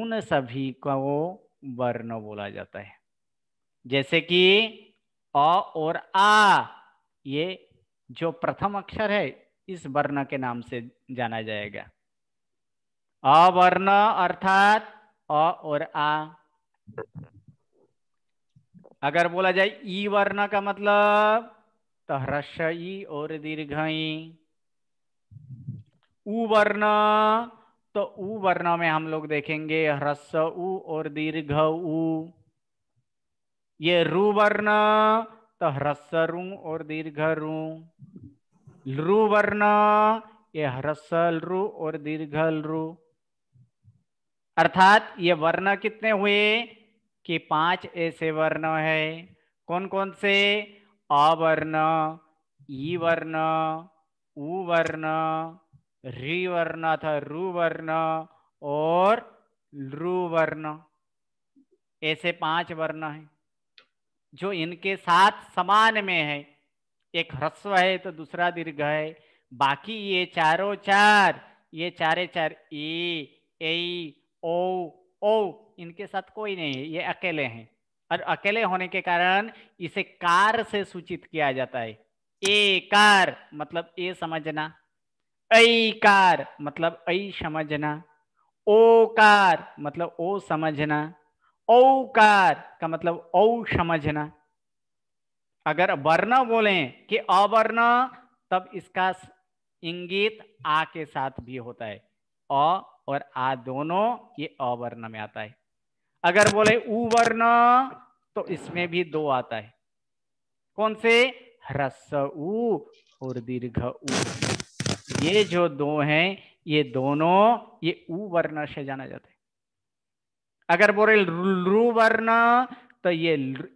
उन सभी को वर्ण बोला जाता है जैसे कि अ और आ ये जो प्रथम अक्षर है इस वर्ण के नाम से जाना जाएगा अवर्ण अर्थात अ और आ अगर बोला जाए ई वर्ण का मतलब तो ह्रस्व और दीर्घ ऊ वर्ण तो ऊ वर्ण में हम लोग देखेंगे ह्रस्व उ और दीर्घ उ ये रू वर्ण तो ह्रस्व रू और दीर्घ रू लू वर्ण ये ह्रस्व रू और दीर्घ रू अर्थात ये वर्ण कितने हुए कि पांच ऐसे वर्ण है कौन कौन से अवर्ण ई वर्ण उ वर्ण री वर्ण अथवा रु वर्ण और रु वर्ण ऐसे पांच वर्ण है जो इनके साथ समान में है एक ह्रस्व है तो दूसरा दीर्घ है बाकी ये चारों चार ये चारे चार ई ए, ए ओ ओ इनके साथ कोई नहीं है ये अकेले हैं और अकेले होने के कारण इसे कार से सूचित किया जाता है ए कार मतलब ए समझना ऐ कार मतलब ऐ समझना ओ कार मतलब ओ समझना कार का मतलब औ समझना अगर वर्ण बोले कि अवर्ण तब इसका इंगित आ के साथ भी होता है अ और आ दोनों ये अवर्ण में आता है अगर बोले उवर्ण तो इसमें भी दो आता है कौन से ह्रस उ और दीर्घ उ ये जो दो हैं ये दोनों ये उ वर्ण से जाना जाता है अगर बोले रु वर्ण तो ये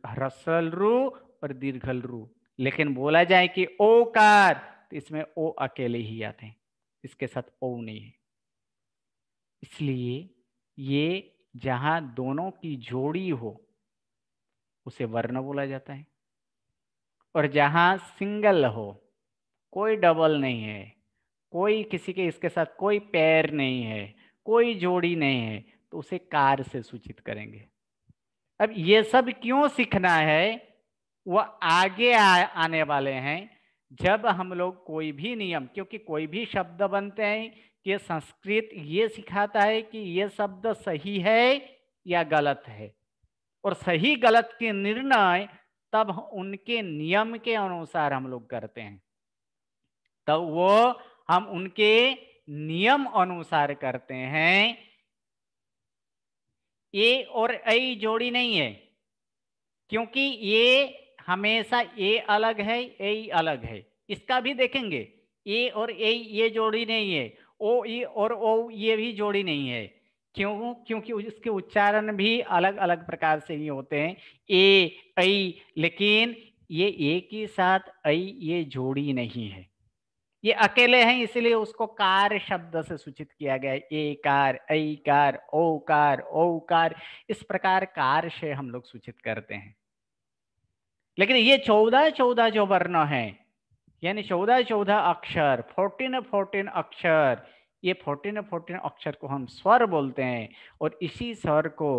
ह्रसल रु और दीर्घल रु लेकिन बोला जाए कि ओकार तो इसमें ओ अकेले ही आते हैं इसके साथ ओ नहीं है इसलिए ये जहां दोनों की जोड़ी हो उसे वर्ण बोला जाता है और जहां सिंगल हो कोई डबल नहीं है कोई किसी के इसके साथ कोई पैर नहीं है कोई जोड़ी नहीं है तो उसे कार से सूचित करेंगे अब ये सब क्यों सीखना है वह आगे आ, आने वाले हैं जब हम लोग कोई भी नियम क्योंकि कोई भी शब्द बनते हैं कि संस्कृत ये सिखाता है कि ये शब्द सही है या गलत है और सही गलत के निर्णय तब उनके नियम के अनुसार हम लोग करते हैं तब वो हम उनके नियम अनुसार करते हैं ए और ऐ जोड़ी नहीं है क्योंकि ये हमेशा ए अलग है ए अलग है इसका भी देखेंगे ए और ए ये जोड़ी नहीं है ओ ई और ओ ये भी जोड़ी नहीं है क्यों क्योंकि इसके उच्चारण भी अलग अलग प्रकार से ही होते हैं ए ऐ लेकिन ये ए के साथ ऐ ये जोड़ी नहीं है ये अकेले हैं इसलिए उसको कार शब्द से सूचित किया गया ए कार ऐ कार ओ कार ओ कार इस प्रकार कार से हम लोग सूचित करते हैं लेकिन ये चौदह चौदह जो वर्ण हैं यानी चौदह चौदह अक्षर फोर्टीन फोर्टीन अक्षर ये फोर्टीन फोर्टीन अक्षर को हम स्वर बोलते हैं और इसी स्वर को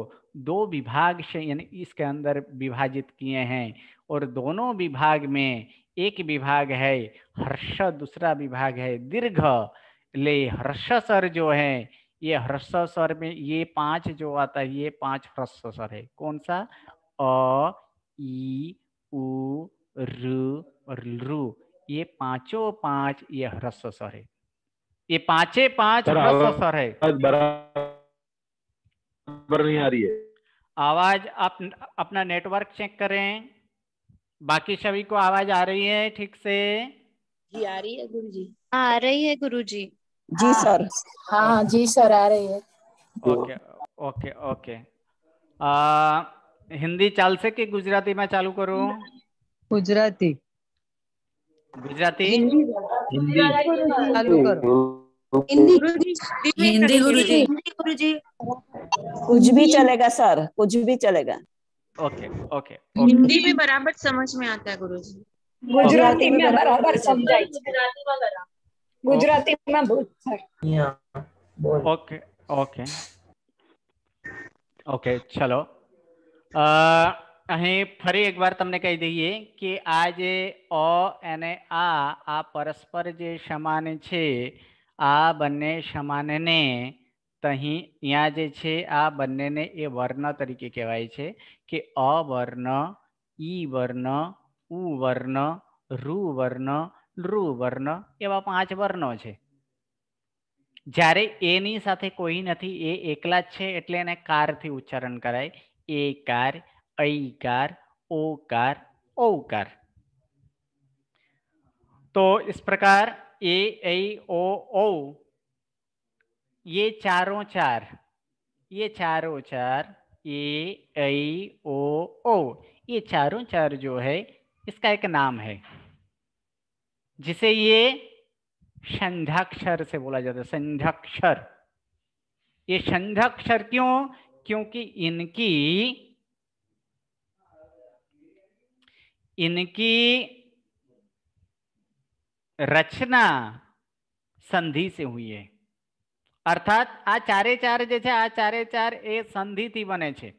दो विभाग से यानी इसके अंदर विभाजित किए हैं और दोनों विभाग में एक विभाग है हर्ष दूसरा विभाग है दीर्घ ले हर्ष स्वर जो है ये हर्ष स्वर में ये पांच जो आता है ये पांच हर्ष स्वर है कौन सा अ ई उ रु और रु ये पांचों पांच ये ह्रस्व स्वर है ये पांचे पांच ह्रस्व स्वर है बराबर नहीं आ रही है आवाज आप अपना नेटवर्क चेक करें बाकी सभी को आवाज आ रही है ठीक से जी आ रही है गुरु जी आ रही है गुरु जी जी हाँ। सर हाँ जी सर आ रही है ओके ओके ओके आ, हिंदी चाल से कि गुजराती में चालू करूं गुजराती गुजराती हिंदी चालू करो हिंदी गुरुजी कुछ भी चलेगा सर कुछ भी चलेगा ओके ओके हिंदी में बराबर समझ में आता है गुरुजी गुजराती में बराबर समझाई गुजराती में ओके ओके ओके चलो અહીં ફરી એકવાર તમને કહી દઈએ કે આ જે અ અને આ આ પરસ્પર જે સમાન છે આ બંને સમાનને તહીં અહીંયા જે છે આ બંનેને એ વર્ણ તરીકે કહેવાય છે કે અવર્ણ ઈ વર્ણ ઉ વર્ણ રુ વર્ણ લૃ એવા પાંચ વર્ણો છે જ્યારે એની સાથે કોઈ નથી એ એકલા જ છે એટલે એને કારથી ઉચ્ચારણ કરાય એ કાર कार ओ कार ओ कार तो इस प्रकार ए ऐ ओ ओ ये चारों चार ये चारों चार ए ऐ ओ ओ ये चारों चार जो है इसका एक नाम है जिसे ये संध्याक्षर से बोला जाता है संध्याक्षर ये संध्याक्षर क्यों क्योंकि इनकी इनकी રચના સંધિ સે હુઈ હે અર્થાત આ ચારે ચાર જે છે આ ચારે ચાર એ સંધિથી બને છે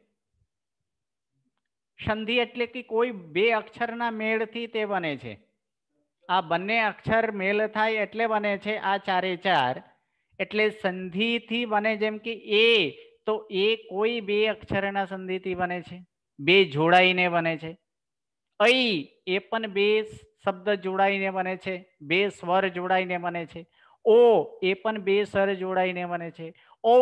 સંધિ એટલે કે કોઈ બે અક્ષરના મેળથી તે બને છે આ બંને અક્ષર મેળ થાય એટલે બને છે આ ચારે ચાર એટલે સંધિથી બને જેમ કે એ તો એ કોઈ બે અક્ષરના સંધિથી બને છે બે જોડાઈને બને છે અહીં એ પણ બે શબ્દ જોડાઈને બને છે બે સ્વર જોડાઈને બને છે ઓ એ પણ બે સ્વર જોડાઈને બને છે ઓ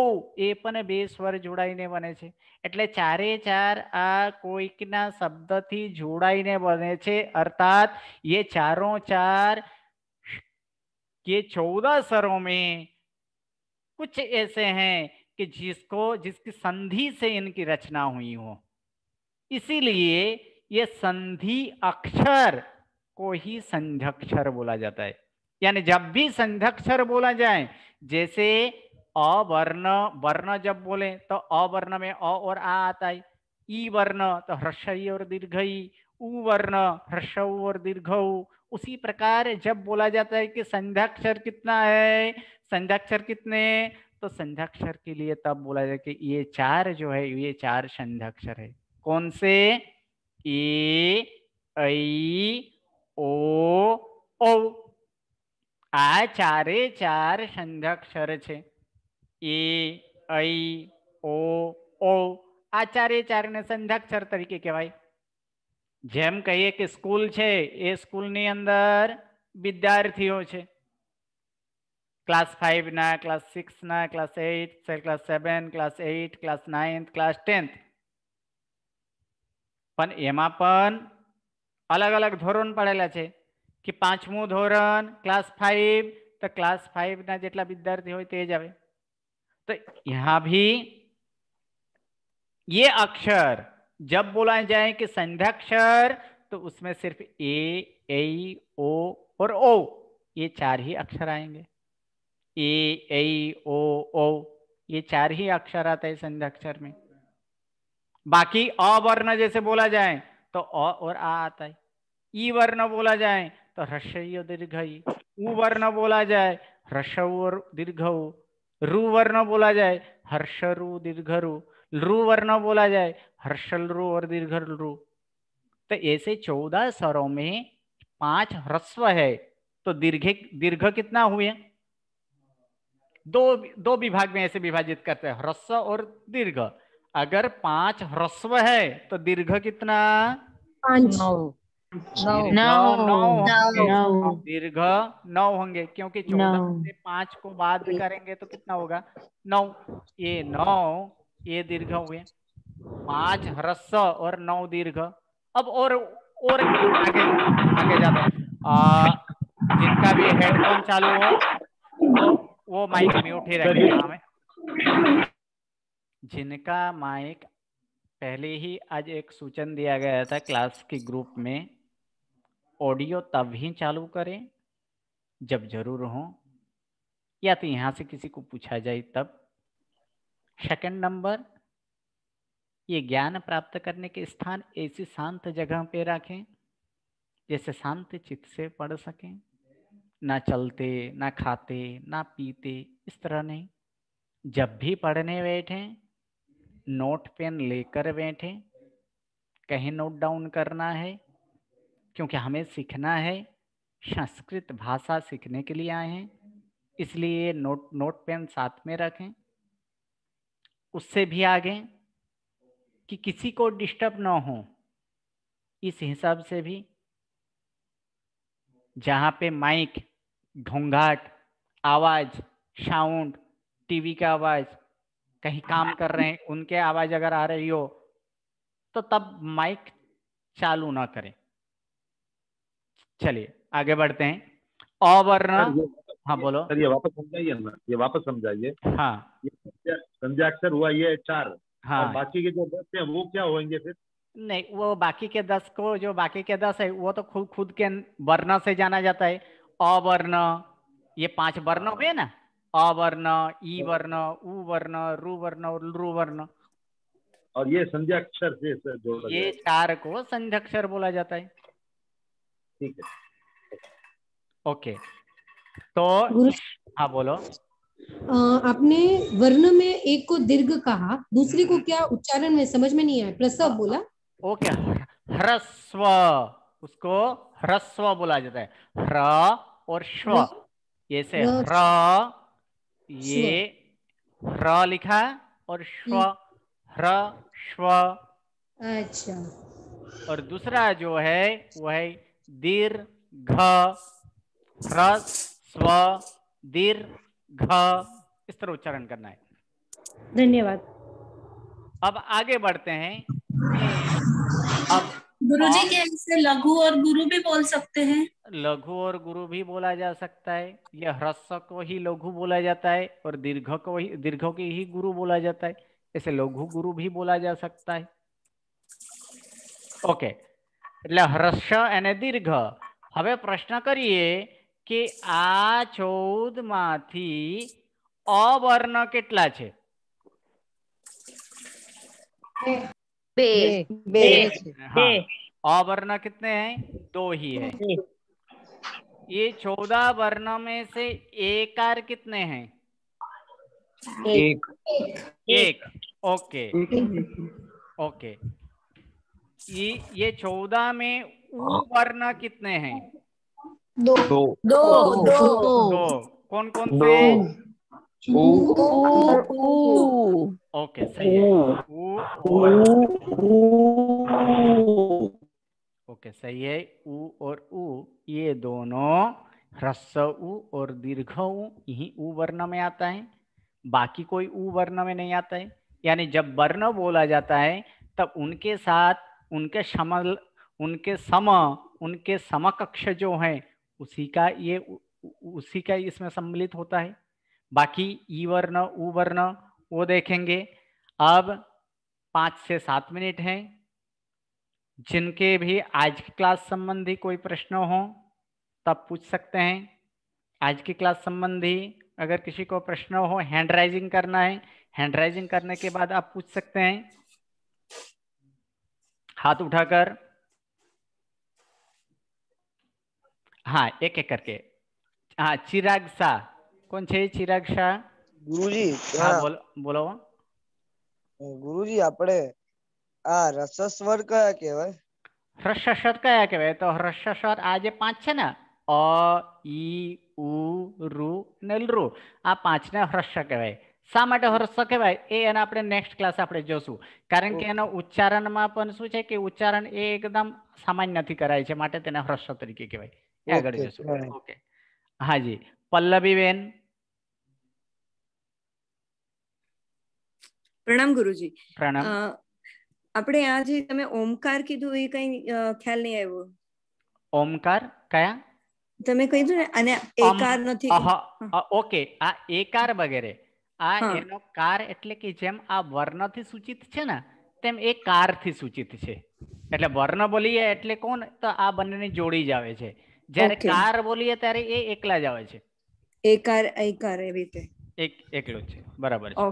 એ પણ બે સ્વર જોડાઈને બને છે એટલે ચારે ચાર આ કોઈકના શબ્દથી જોડાઈને બને છે અર્થાત એ ચારો ચાર ये चौदह स्वरों में कुछ ऐसे हैं कि जिसको जिसकी संधि से इनकी रचना हुई हो इसीलिए ये संधि अक्षर को ही संध्यक्षर बोला जाता है यानी जब भी संध्यक्षर बोला जाए जैसे अवर्ण वर्ण जब बोले तो अवर्ण में अ और आ आता है ई वर्ण तो ह्रस और दीर्घ ई वर्ण ह्रस और दीर्घ उसी प्रकार जब बोला जाता है कि संध्याक्षर कितना है संध्याक्षर कितने तो संध्याक्षर के लिए तब बोला जाए कि ये चार जो है ये चार संध्याक्षर है कौन से એ ઐ ઓ ઓ આ ચારે ચાર સંધ્યાક્ષર છે એ ઐ ઓ ઓ આ ચારે ચારને સંધ્યાક્ષર તરીકે કહેવાય જેમ કહીએ કે સ્કૂલ છે એ સ્કૂલની અંદર વિદ્યાર્થીઓ છે ક્લાસ ફાઇવના ક્લાસ સિક્સના class eight class seven class eight class ninth class tenth पण एमापन अलग-अलग ધોરણ પડેલા છે કે 5 મો ધોરણ ક્લાસ 5 તો ક્લાસ 5 ના જેટલા વિદ્યાર્થી હોય તે જ આવે તો અહીં ભી એ અક્ષર જબ બોલાયા જાય કે સંધ્યક્ષર તો ઉસમે સિર્ફ એ એ ઈ ઓ ઓ યે ચાર હી અક્ષર આયેંગે એ એ ઈ ઓ ઓ યે ચાર હી અક્ષર આતે સંધ્યક્ષર મે बाकी अवर्ण जैसे बोला जाए तो अ और आ आता है ई वर्ण बोला जाए तो ह्रस्व दीर्घ ई वर्ण बोला जाए ह्रस्व और दीर्घ रु वर्ण बोला जाए हर्ष रु दीर्घ रु रु वर्ण बोला जाए हर्षल रु और दीर्घ रु तो ऐसे चौदह स्वरों में पांच ह्रस्व है तो दीर्घ दीर्घ कितना हुए दो दो विभाग में ऐसे विभाजित करते हैं ह्रस्व और दीर्घ अगर पांच ह्रस्व है तो दीर्घ कितना नौ नौ दीर्घ नौ होंगे क्योंकि चौदह से पांच को बाद करेंगे तो कितना होगा नौ ये नौ ये दीर्घ हुए पांच ह्रस्व और नौ दीर्घ अब और और आगे आगे जाते जिनका भी हेडफोन चालू हो वो, माइक म्यूट ही रहेगा हमें जिनका माइक पहले ही आज एक सूचन दिया गया था क्लास के ग्रुप में ऑडियो तब ही चालू करें जब जरूर हो या तो यहाँ से किसी को पूछा जाए तब सेकंड नंबर ये ज्ञान प्राप्त करने के स्थान ऐसी शांत जगह पे रखें जैसे शांत चित्त से पढ़ सकें ना चलते ना खाते ना पीते इस तरह नहीं जब भी पढ़ने बैठें नोट पेन लेकर बैठे कहीं नोट डाउन करना है क्योंकि हमें सीखना है संस्कृत भाषा सीखने के लिए आए हैं इसलिए नोट नोट पेन साथ में रखें उससे भी आगे कि किसी को डिस्टर्ब ना हो इस हिसाब से भी जहाँ पे माइक घोंघाट आवाज़ साउंड टीवी का आवाज़ कहीं काम कर रहे हैं उनके आवाज अगर आ रही हो तो तब माइक चालू ना करें चलिए आगे बढ़ते हैं अवर्ण हाँ बोलो सर ये वापस समझाइए ना ये वापस समझाइए हाँ अक्षर हुआ ये चार हाँ बाकी के जो दस हैं वो क्या होंगे फिर नहीं वो बाकी के दस को जो बाकी के दस है वो तो खुद खुद के वर्ण से जाना जाता है अवर्ण ये पांच वर्ण हुए ना आ वर्ण ई हाँ। वर्ण ऊ वर्ण रू वर्ण और लू वर्ण और ये संध्याक्षर से जोड़ा ये चार को संध्याक्षर बोला जाता है ठीक है ओके तो हाँ बोलो आपने वर्ण में एक को दीर्घ कहा दूसरे को हम्म। क्या उच्चारण में समझ में नहीं आया प्रसव हाँ, बोला ओके ह्रस्व उसको ह्रस्व बोला जाता है ह्र और स्व ऐसे ह्र ये र लिखा और श्व ह्र श्व अच्छा और दूसरा जो है वो है दीर्घ ह्रस स्व दीर्घ इस तरह उच्चारण करना है धन्यवाद अब आगे बढ़ते हैं अब गुरुजी के लघु और गुरु भी बोल सकते हैं लघु और गुरु भी बोला जा सकता है या ह्रस्व को ही लघु बोला जाता है और दीर्घ को ही दीर्घ के ही गुरु बोला जाता है ऐसे लघु गुरु भी बोला जा सकता है ओके ह्रस्व एने दीर्घ દીર્ઘ प्रश्न करिए कि आ चौद माथी अवर्ण के अवर्ण हाँ, कितने हैं दो ही है ये चौदह वर्णों में से एक आर कितने हैं एक एक ओके ओके ये ये चौदह में ऊ हाँ। वर्ण कितने हैं दो दो दो दो कौन कौन से ओके सही है ओके सही है उ और उ ये दोनों ह्रस्व उ और दीर्घ उ यही उ वर्ण में आता है बाकी कोई उ वर्ण में नहीं आता है यानी जब वर्ण बोला जाता है तब उनके साथ उनके समल उनके सम उनके समकक्ष जो है उसी का ये उसी का इसमें सम्मिलित होता है बाकी ई वर्ण उ वर्ण वो देखेंगे अब पाँच से सात मिनट हैं जिनके भी आज की क्लास संबंधी कोई प्रश्न हो तब पूछ सकते हैं आज की क्लास संबंधी अगर किसी को प्रश्न हो हैंड राइजिंग करना है हैंड राइजिंग करने के बाद आप पूछ सकते हैं हाथ उठाकर हाँ एक एक करके हाँ चिराग शाह कौन छे चिराग शाह गुरुजी हाँ बोलो बोलो गुरुजी आप આ રસસ્વર કયા કહેવાય હ્રસ્વર કયા કહેવાય તો હ્રસ્વર આ જે પાંચ છે ને અ ઈ ઉ રુ ને લુ આ પાંચને હ્રસ્વ કહેવાય શા માટે હ્રસ્વ કહેવાય એ એને આપણે નેક્સ્ટ ક્લાસ આપણે જોશું કારણ કે એનો ઉચ્ચારણમાં પણ શું છે કે ઉચ્ચારણ એ એકદમ સામાન્ય નથી કરાય છે માટે તેને હ્રસ્વ તરીકે કહેવાય એ આગળ જોશું ઓકે હાજી પલ્લવીબેન પ્રણામ ગુરુજી પ્રણામ આપણે આ જે તમે ઓમકાર કીધું એ કઈ ખ્યાલ નહી આવ્યો ઓમકાર કયા તમે કીધું ને અને એકાર નથી ઓકે આ એકાર વગેરે આ એનો કાર એટલે કે જેમ આ વર્ણ થી સૂચિત છે ને તેમ એ કાર થી સૂચિત છે એટલે વર્ણ બોલીએ એટલે કોણ તો આ બંનેની જોડી જ આવે છે જ્યારે કાર બોલીએ ત્યારે એ એકલા જ આવે છે એકાર એકાર એવી રીતે એક એકલું છે બરાબર છે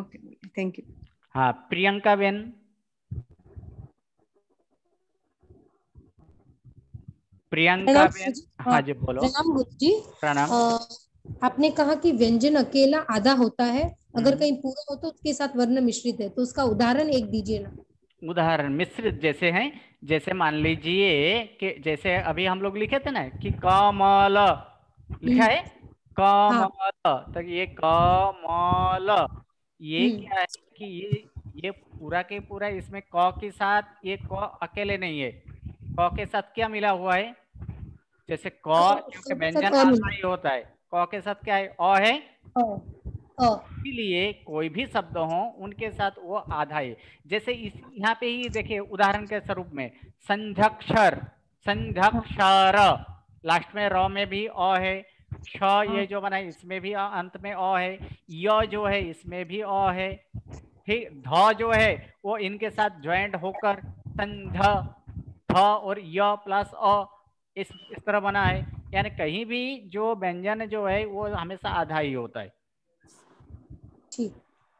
ઓકે થેન્ક યુ હા પ્રિયંકા બેન प्रियंका हाँ, हाँ जी बोलो प्रणाम जी प्रणाम आपने कहा कि व्यंजन अकेला आधा होता है अगर हम्म। कहीं पूरा हो तो उसके साथ वर्ण मिश्रित है तो उसका उदाहरण एक दीजिए ना उदाहरण मिश्रित जैसे हैं जैसे मान लीजिए कि जैसे अभी हम लोग लिखे थे ना कि कमल लिखा है हम्म। हाँ। कमल तो ये कमल ये हम्म। क्या है कि ये ये पूरा के पूरा इसमें क के साथ ये क अकेले नहीं है क के साथ क्या मिला हुआ है जैसे क्योंकि व्यंजन ही होता है क के साथ क्या है अ है इसीलिए कोई भी शब्द हो उनके साथ वो आधा है जैसे इस यहाँ पे ही देखिए उदाहरण के स्वरूप में संध्यक्षर संध्यक्षर लास्ट में र में भी अ है क्ष हाँ। ये जो बना इसमें भी अंत में अ है य जो है इसमें भी अ है ठीक ध जो है वो इनके साथ ज्वाइंट होकर संध ध और य प्लस अ इस इस तरह बना है यानी कहीं भी जो व्यंजन जो है वो हमेशा आधा ही होता है ठीक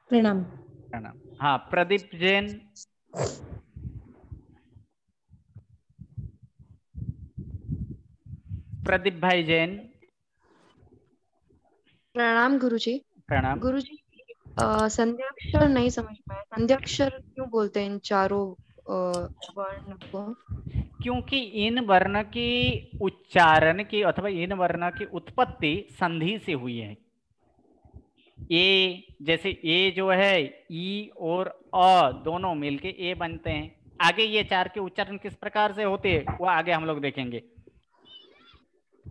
प्रणाम प्रणाम हाँ प्रदीप जैन प्रदीप भाई जैन प्रणाम गुरुजी प्रणाम गुरुजी संध्याक्षर नहीं समझ पाया संध्याक्षर क्यों बोलते हैं इन चारों वर्ण को क्योंकि इन वर्ण की उच्चारण की अथवा इन वर्ण की उत्पत्ति संधि से हुई है ए जैसे ए जो है ई और अ दोनों मिलके ए बनते हैं आगे ये चार के उच्चारण किस प्रकार से होते हैं वो आगे हम लोग देखेंगे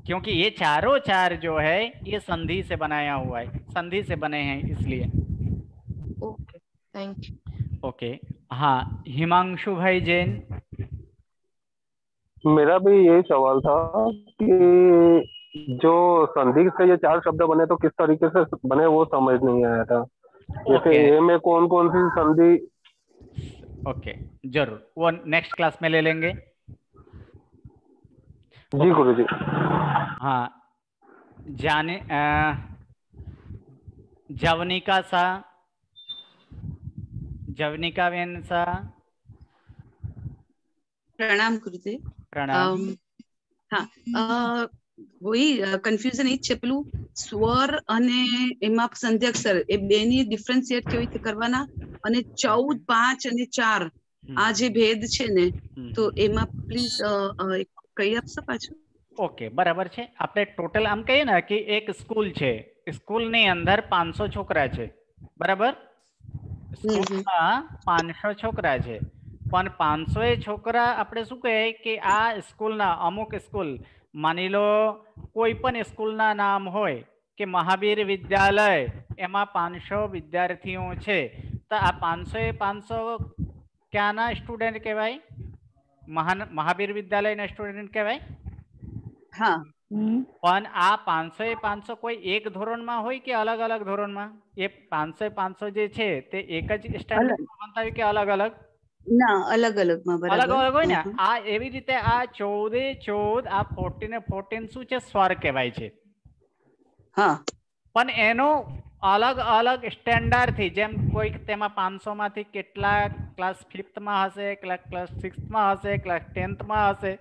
क्योंकि ये चारों चार जो है ये संधि से बनाया हुआ है संधि से बने हैं इसलिए ओके थैंक यू ओके हाँ हिमांशु भाई जैन मेरा भी यही सवाल था कि जो संधि से ये चार शब्द बने तो किस तरीके से बने वो समझ नहीं आया था जैसे okay. ए में कौन कौन सी संधि ओके okay, जरूर वो नेक्स्ट क्लास में ले लेंगे जी गुरु जी हाँ जाने आ, जवनिका सा जवनिका वेन सा प्रणाम गुरुजी પ્રણામ હા હોય કન્ફ્યુઝન એ જ છે પેલું સ્વર અને એમાં સંધ્યાક્ષર એ બેની ડિફરન્શિએટ કેવી રીતે કરવાના અને ચૌદ પાંચ અને ચાર આ જે ભેદ છે ને તો એમાં પ્લીઝ કહી આપશો પાછું ઓકે બરાબર છે આપણે ટોટલ આમ કહીએ ને કે એક સ્કૂલ છે સ્કૂલ ની અંદર પાંચસો છોકરા છે બરાબર સ્કૂલમાં પાંચસો છોકરા છે પણ પાંચસો એ છોકરા આપણે શું કહે કે આ સ્કૂલના અમુક સ્કૂલ માની લો કોઈ પણ સ્કૂલના નામ હોય કે મહાવીર વિદ્યાલય એમાં પાંચસો વિદ્યાર્થીઓ છે તો આ પાંચસો એ પાંચસો ક્યાંના સ્ટુડન્ટ કહેવાય મહાન મહાવીર વિદ્યાલયના સ્ટુડન્ટ કહેવાય હા પણ આ પાંચસો એ પાંચસો કોઈ એક ધોરણમાં હોય કે અલગ અલગ ધોરણમાં એ પાંચસો પાંચસો જે છે તે એક જ સ્ટાન્ડર્ડ કે અલગ અલગ ના અલગ અલગમાં બરાબર અલગ અલગ હોય ને આ એવી રીતે આ ચૌદે ચૌદ આ ફોર્ટીન ફોર્ટીન શું છે સ્વર કહેવાય છે હા પણ એનો અલગ અલગ સ્ટેન્ડર્ડ થી જેમ કોઈક તેમાં પાંચસો માંથી કેટલા ક્લાસ ફિફ્થમાં હશે કેટલા ક્લાસ સિક્સમાં હશે ક્લાસ ટેન્થમાં હશે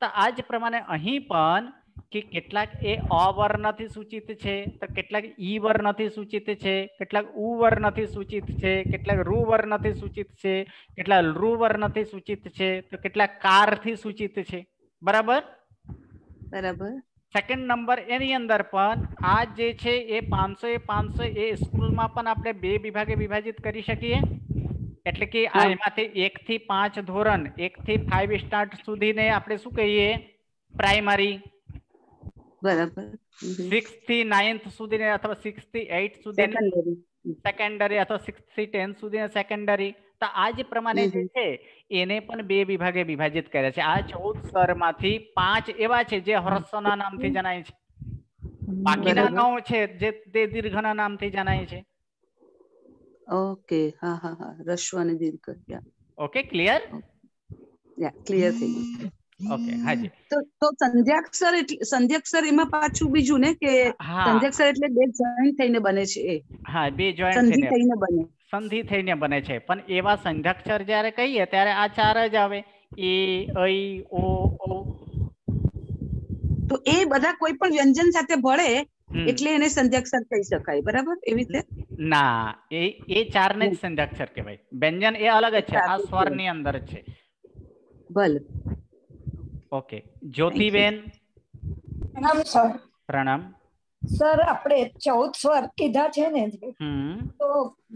તો આ જ પ્રમાણે અહીં પણ કે કેટલાક એ અ વર્ણથી સૂચિત છે તો કેટલાક ઈ વર્ણથી સૂચિત છે કેટલાક ઉ વર્ણથી સૂચિત છે કેટલાક રુ વર્ણથી સૂચિત છે કેટલાક રુ વર્ણથી સૂચિત છે તો કેટલાક કારથી સૂચિત છે બરાબર બરાબર સેકન્ડ નંબર એની અંદર પણ આ જે છે એ પાંચસો એ પાંચસો એ સ્કૂલમાં પણ આપણે બે વિભાગે વિભાજિત કરી શકીએ એટલે કે આ એમાંથી એક થી પાંચ ધોરણ એક થી ફાઈવ સ્ટાર્ટ સુધીને આપણે શું કહીએ પ્રાઇમરી બરાબર 6 થી 9th સુધીને અથવા 6 થી 8 સુધીને સેકન્ડરી અથવા 6 થી 10 સુધીને સેકન્ડરી તો આ પ્રમાણે જે છે એને પણ બે વિભાગે વિભાજિત કર્યા છે આ 14 સ્તરમાંથી પાંચ એવા છે જે હ્રસ્વના નામથી જણાય છે બાકીના નવ છે જે તે દીર્ઘના નામથી જણાય છે ઓકે ઓકે ક્લિયર ક્લિયર થઈ ગયું ઓકે હાજી તો સંધ્યાક્ષર એટલે સંધ્યાક્ષર એમાં પાછું બીજું ને કે સંધ્યાક્ષર એટલે બે જોઈન થઈને બને છે એ હા બે જોઈન થઈને બને સંધિ થઈને બને છે પણ એવા સંધ્યાક્ષર જ્યારે કહીએ ત્યારે આ ચાર જ આવે એ ઐ ઓ ઓ તો એ બધા કોઈ પણ વ્યંજન સાથે ભળે એટલે એને સંધ્યાક્ષર કહી શકાય બરાબર એવી રીતે ના એ એ ચાર ને જ સંધ્યાક્ષર કહેવાય વ્યંજન એ અલગ જ છે આ સ્વર ની અંદર છે ભલે ઓકે જ્યોતિબેન પ્રણામ સર પ્રણામ સર આપણે ચૌદ સ્વર કીધા છે ને તો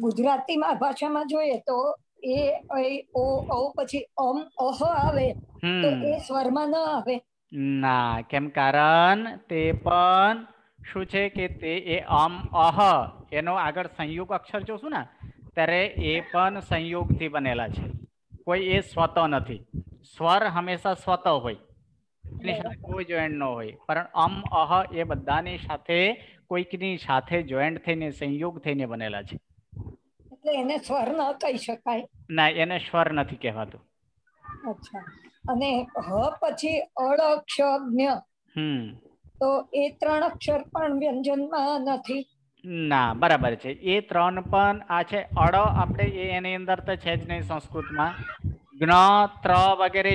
ગુજરાતીમાં ભાષામાં જોઈએ તો એ ઓ ઓ પછી અમ અહ આવે તો એ સ્વરમાં ન આવે ના કેમ કારણ તે પણ શું છે કે તે એ અમ અહ એનો આગળ સંયુગ અક્ષર જોશું ને ત્યારે એ પણ સંયોગથી બનેલા છે કોઈ એ સ્વતો નથી સ્વર હંમેશા સ્વત હોય એની સાથે કોઈ જોઈન્ટ ન હોય પણ અમ અહ એ બધાની સાથે કોઈકની સાથે જોઈન્ટ થઈને સંયોગ થઈને બનેલા છે એટલે એને સ્વર ન કહી શકાય ના એને સ્વર નથી કહેવાતું અચ્છા અને હ પછી અળ અક્ષરજ્ઞ હમ તો એ ત્રણ અક્ષર પણ વ્યંજનમાં નથી ના બરાબર છે એ ત્રણ પણ આ છે અળ આપણે એની અંદર તો છે જ નહીં સંસ્કૃતમાં જ્ઞ वगैरह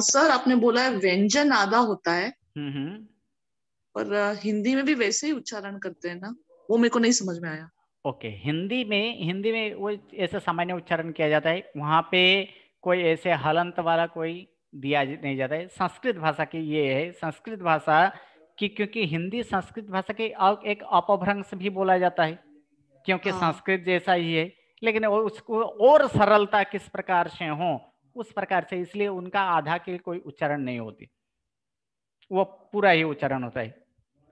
सर आपने बोला है व्यंजन आधा होता है पर हिंदी में भी वैसे ही उच्चारण करते हैं ना वो मेरे को नहीं समझ में आया ओके हिंदी में हिंदी में वो ऐसा सामान्य उच्चारण किया जाता है वहां पे कोई ऐसे हलंत वाला कोई दिया नहीं जाता है संस्कृत भाषा की ये है संस्कृत भाषा की क्योंकि हिंदी संस्कृत भाषा के एक अपभ्रंश भी बोला जाता है क्योंकि हाँ। संस्कृत जैसा ही है लेकिन उसको और सरलता किस प्रकार से हो उस प्रकार से इसलिए उनका आधा के कोई उच्चारण नहीं होती वो पूरा ही उच्चारण होता है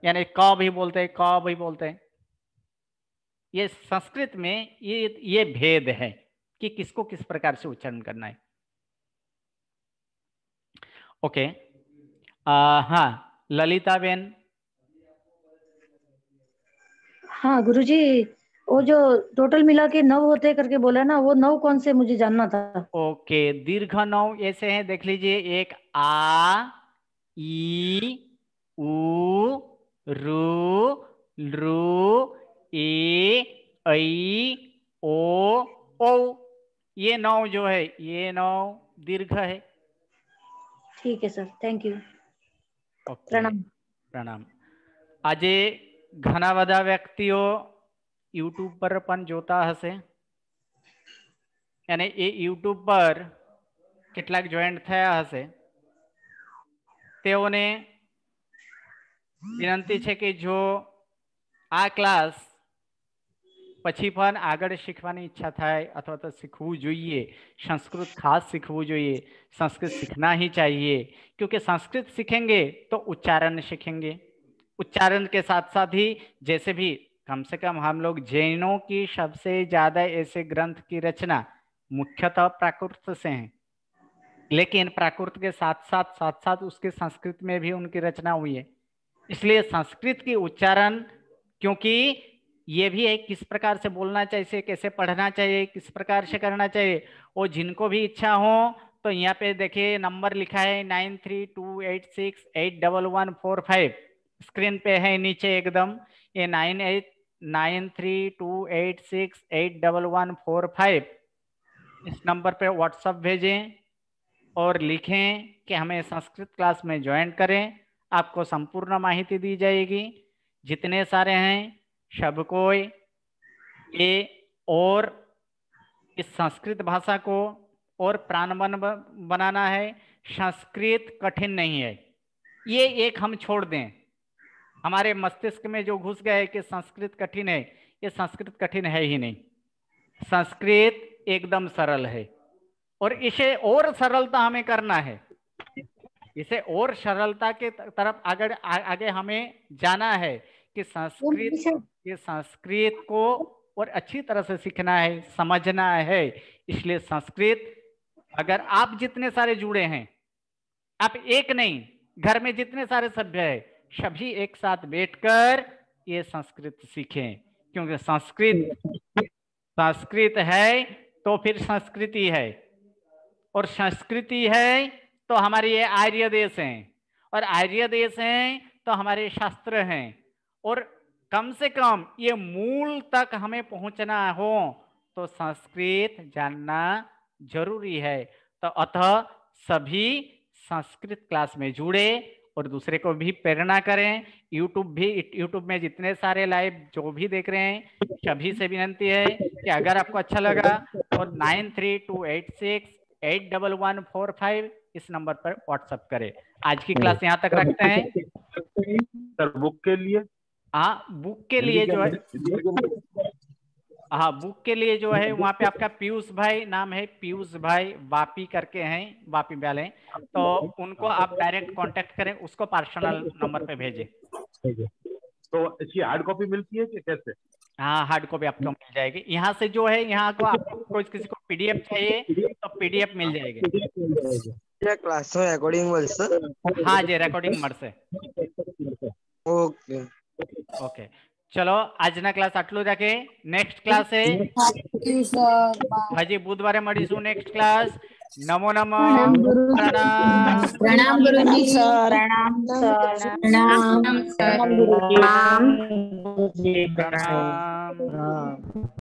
यानी क भी बोलते हैं क भी बोलते हैं ये संस्कृत में ये ये भेद है कि किसको किस प्रकार से उच्चारण करना है हाँ ललिता बेन हाँ गुरु जी वो जो टोटल मिला के नव होते करके बोला ना वो नव कौन से मुझे जानना था ओके दीर्घ नव ऐसे हैं देख लीजिए एक आ ई उ रु रु ए ऐ ओ ओ ये नौ जो है ये नौ दीर्घ है ઠીક છે સર થેન્ક યુ પ્રણામ પ્રણામ આજે ઘણા બધા વ્યક્તિઓ યુટ્યુબ પર પણ જોતા હશે અને એ યુટ્યુબ પર કેટલાક જોઈન્ટ થયા હશે તેઓને વિનંતી છે કે જો આ ક્લાસ પછી પણ આગળ શીખવાની ઈચ્છા થાય અથવા તો શીખવું संस्कृत खास शीखव जो संस्कृत सीखना ही चाहिए क्योंकि संस्कृत सीखेंगे तो उच्चारण सीखेंगे उच्चारण के साथ साथ ही जैसे भी कम से कम हम लोग जैनों की सबसे ज्यादा ऐसे ग्रंथ की रचना मुख्यतः प्राकृत से है लेकिन प्राकृत के साथ साथ साथ साथ उसके संस्कृत में भी उनकी रचना हुई है इसलिए संस्कृत की उच्चारण क्योंकि ये भी है किस प्रकार से बोलना चाहिए कैसे पढ़ना चाहिए किस प्रकार से करना चाहिए और जिनको भी इच्छा हो तो यहाँ पे देखिए नंबर लिखा है nine three two eight six eight double one four five screen पे है नीचे एकदम ये nine eight nine three two eight six eight double one four five इस नंबर पे व्हाट्सअप भेजें और लिखें कि हमें संस्कृत क्लास में ज्वाइन करें आपको संपूर्ण माहिती दी जाएगी जितने सारे हैं शब कोय ये और इस संस्कृत भाषा को और प्राणवन बनाना है संस्कृत कठिन नहीं है ये एक हम छोड़ दें हमारे मस्तिष्क में जो घुस गया है कि संस्कृत कठिन है ये संस्कृत कठिन है ही नहीं संस्कृत एकदम सरल है और इसे और सरलता हमें करना है इसे और सरलता के तरफ आगे आगे हमें जाना है कि संस्कृत ये संस्कृत को और अच्छी तरह से सीखना है समझना है इसलिए संस्कृत अगर आप जितने सारे जुड़े हैं आप एक नहीं घर में जितने सारे सभ्य है सभी एक साथ बैठकर ये संस्कृत सीखें क्योंकि संस्कृत संस्कृत है तो फिर संस्कृति है और संस्कृति है तो हमारे ये आर्य देश हैं और आर्य देश हैं तो हमारे शास्त्र हैं और कम से कम ये मूल तक हमें पहुंचना हो तो संस्कृत जानना जरूरी है तो अतः सभी संस्कृत क्लास में जुड़े और दूसरे को भी प्रेरणा करें यूट्यूब भी यूट्यूब में जितने सारे लाइव जो भी देख रहे हैं सभी से विनती है कि अगर आपको अच्छा लगा तो nine three two eight six eight double one four five इस नंबर पर व्हाट्सअप करें आज की हम्म। क्लास यहाँ तक रखते हैं सर बुक के लिए हाँ बुक के लिए जो है हाँ बुक के लिए जो है वहाँ पे आपका पीयूष भाई नाम है पीयूष भाई वापी करके हैं वापी वाले तो उनको आप डायरेक्ट कांटेक्ट करें उसको पर्सनल नंबर पे भेजें तो इसकी हार्ड कॉपी मिलती है कि कैसे हाँ हार्ड कॉपी आपको मिल जाएगी यहाँ से जो है यहाँ को आपको किसी को पीडीएफ चाहिए तो पीडीएफ मिल जाएगी क्लास रिकॉर्डिंग हाँ जी रिकॉर्डिंग मर से ओके ઓકે ચલો આજના ક્લાસ આટલું રાખે નેક્સ્ટ ક્લાસે હજી બુધવારે મળીશું નેક્સ્ટ ક્લાસ નમો નમ પ્રણામ પ્રણામ ગુરુજી પ્રણામ પ્રણામ પ્રણામ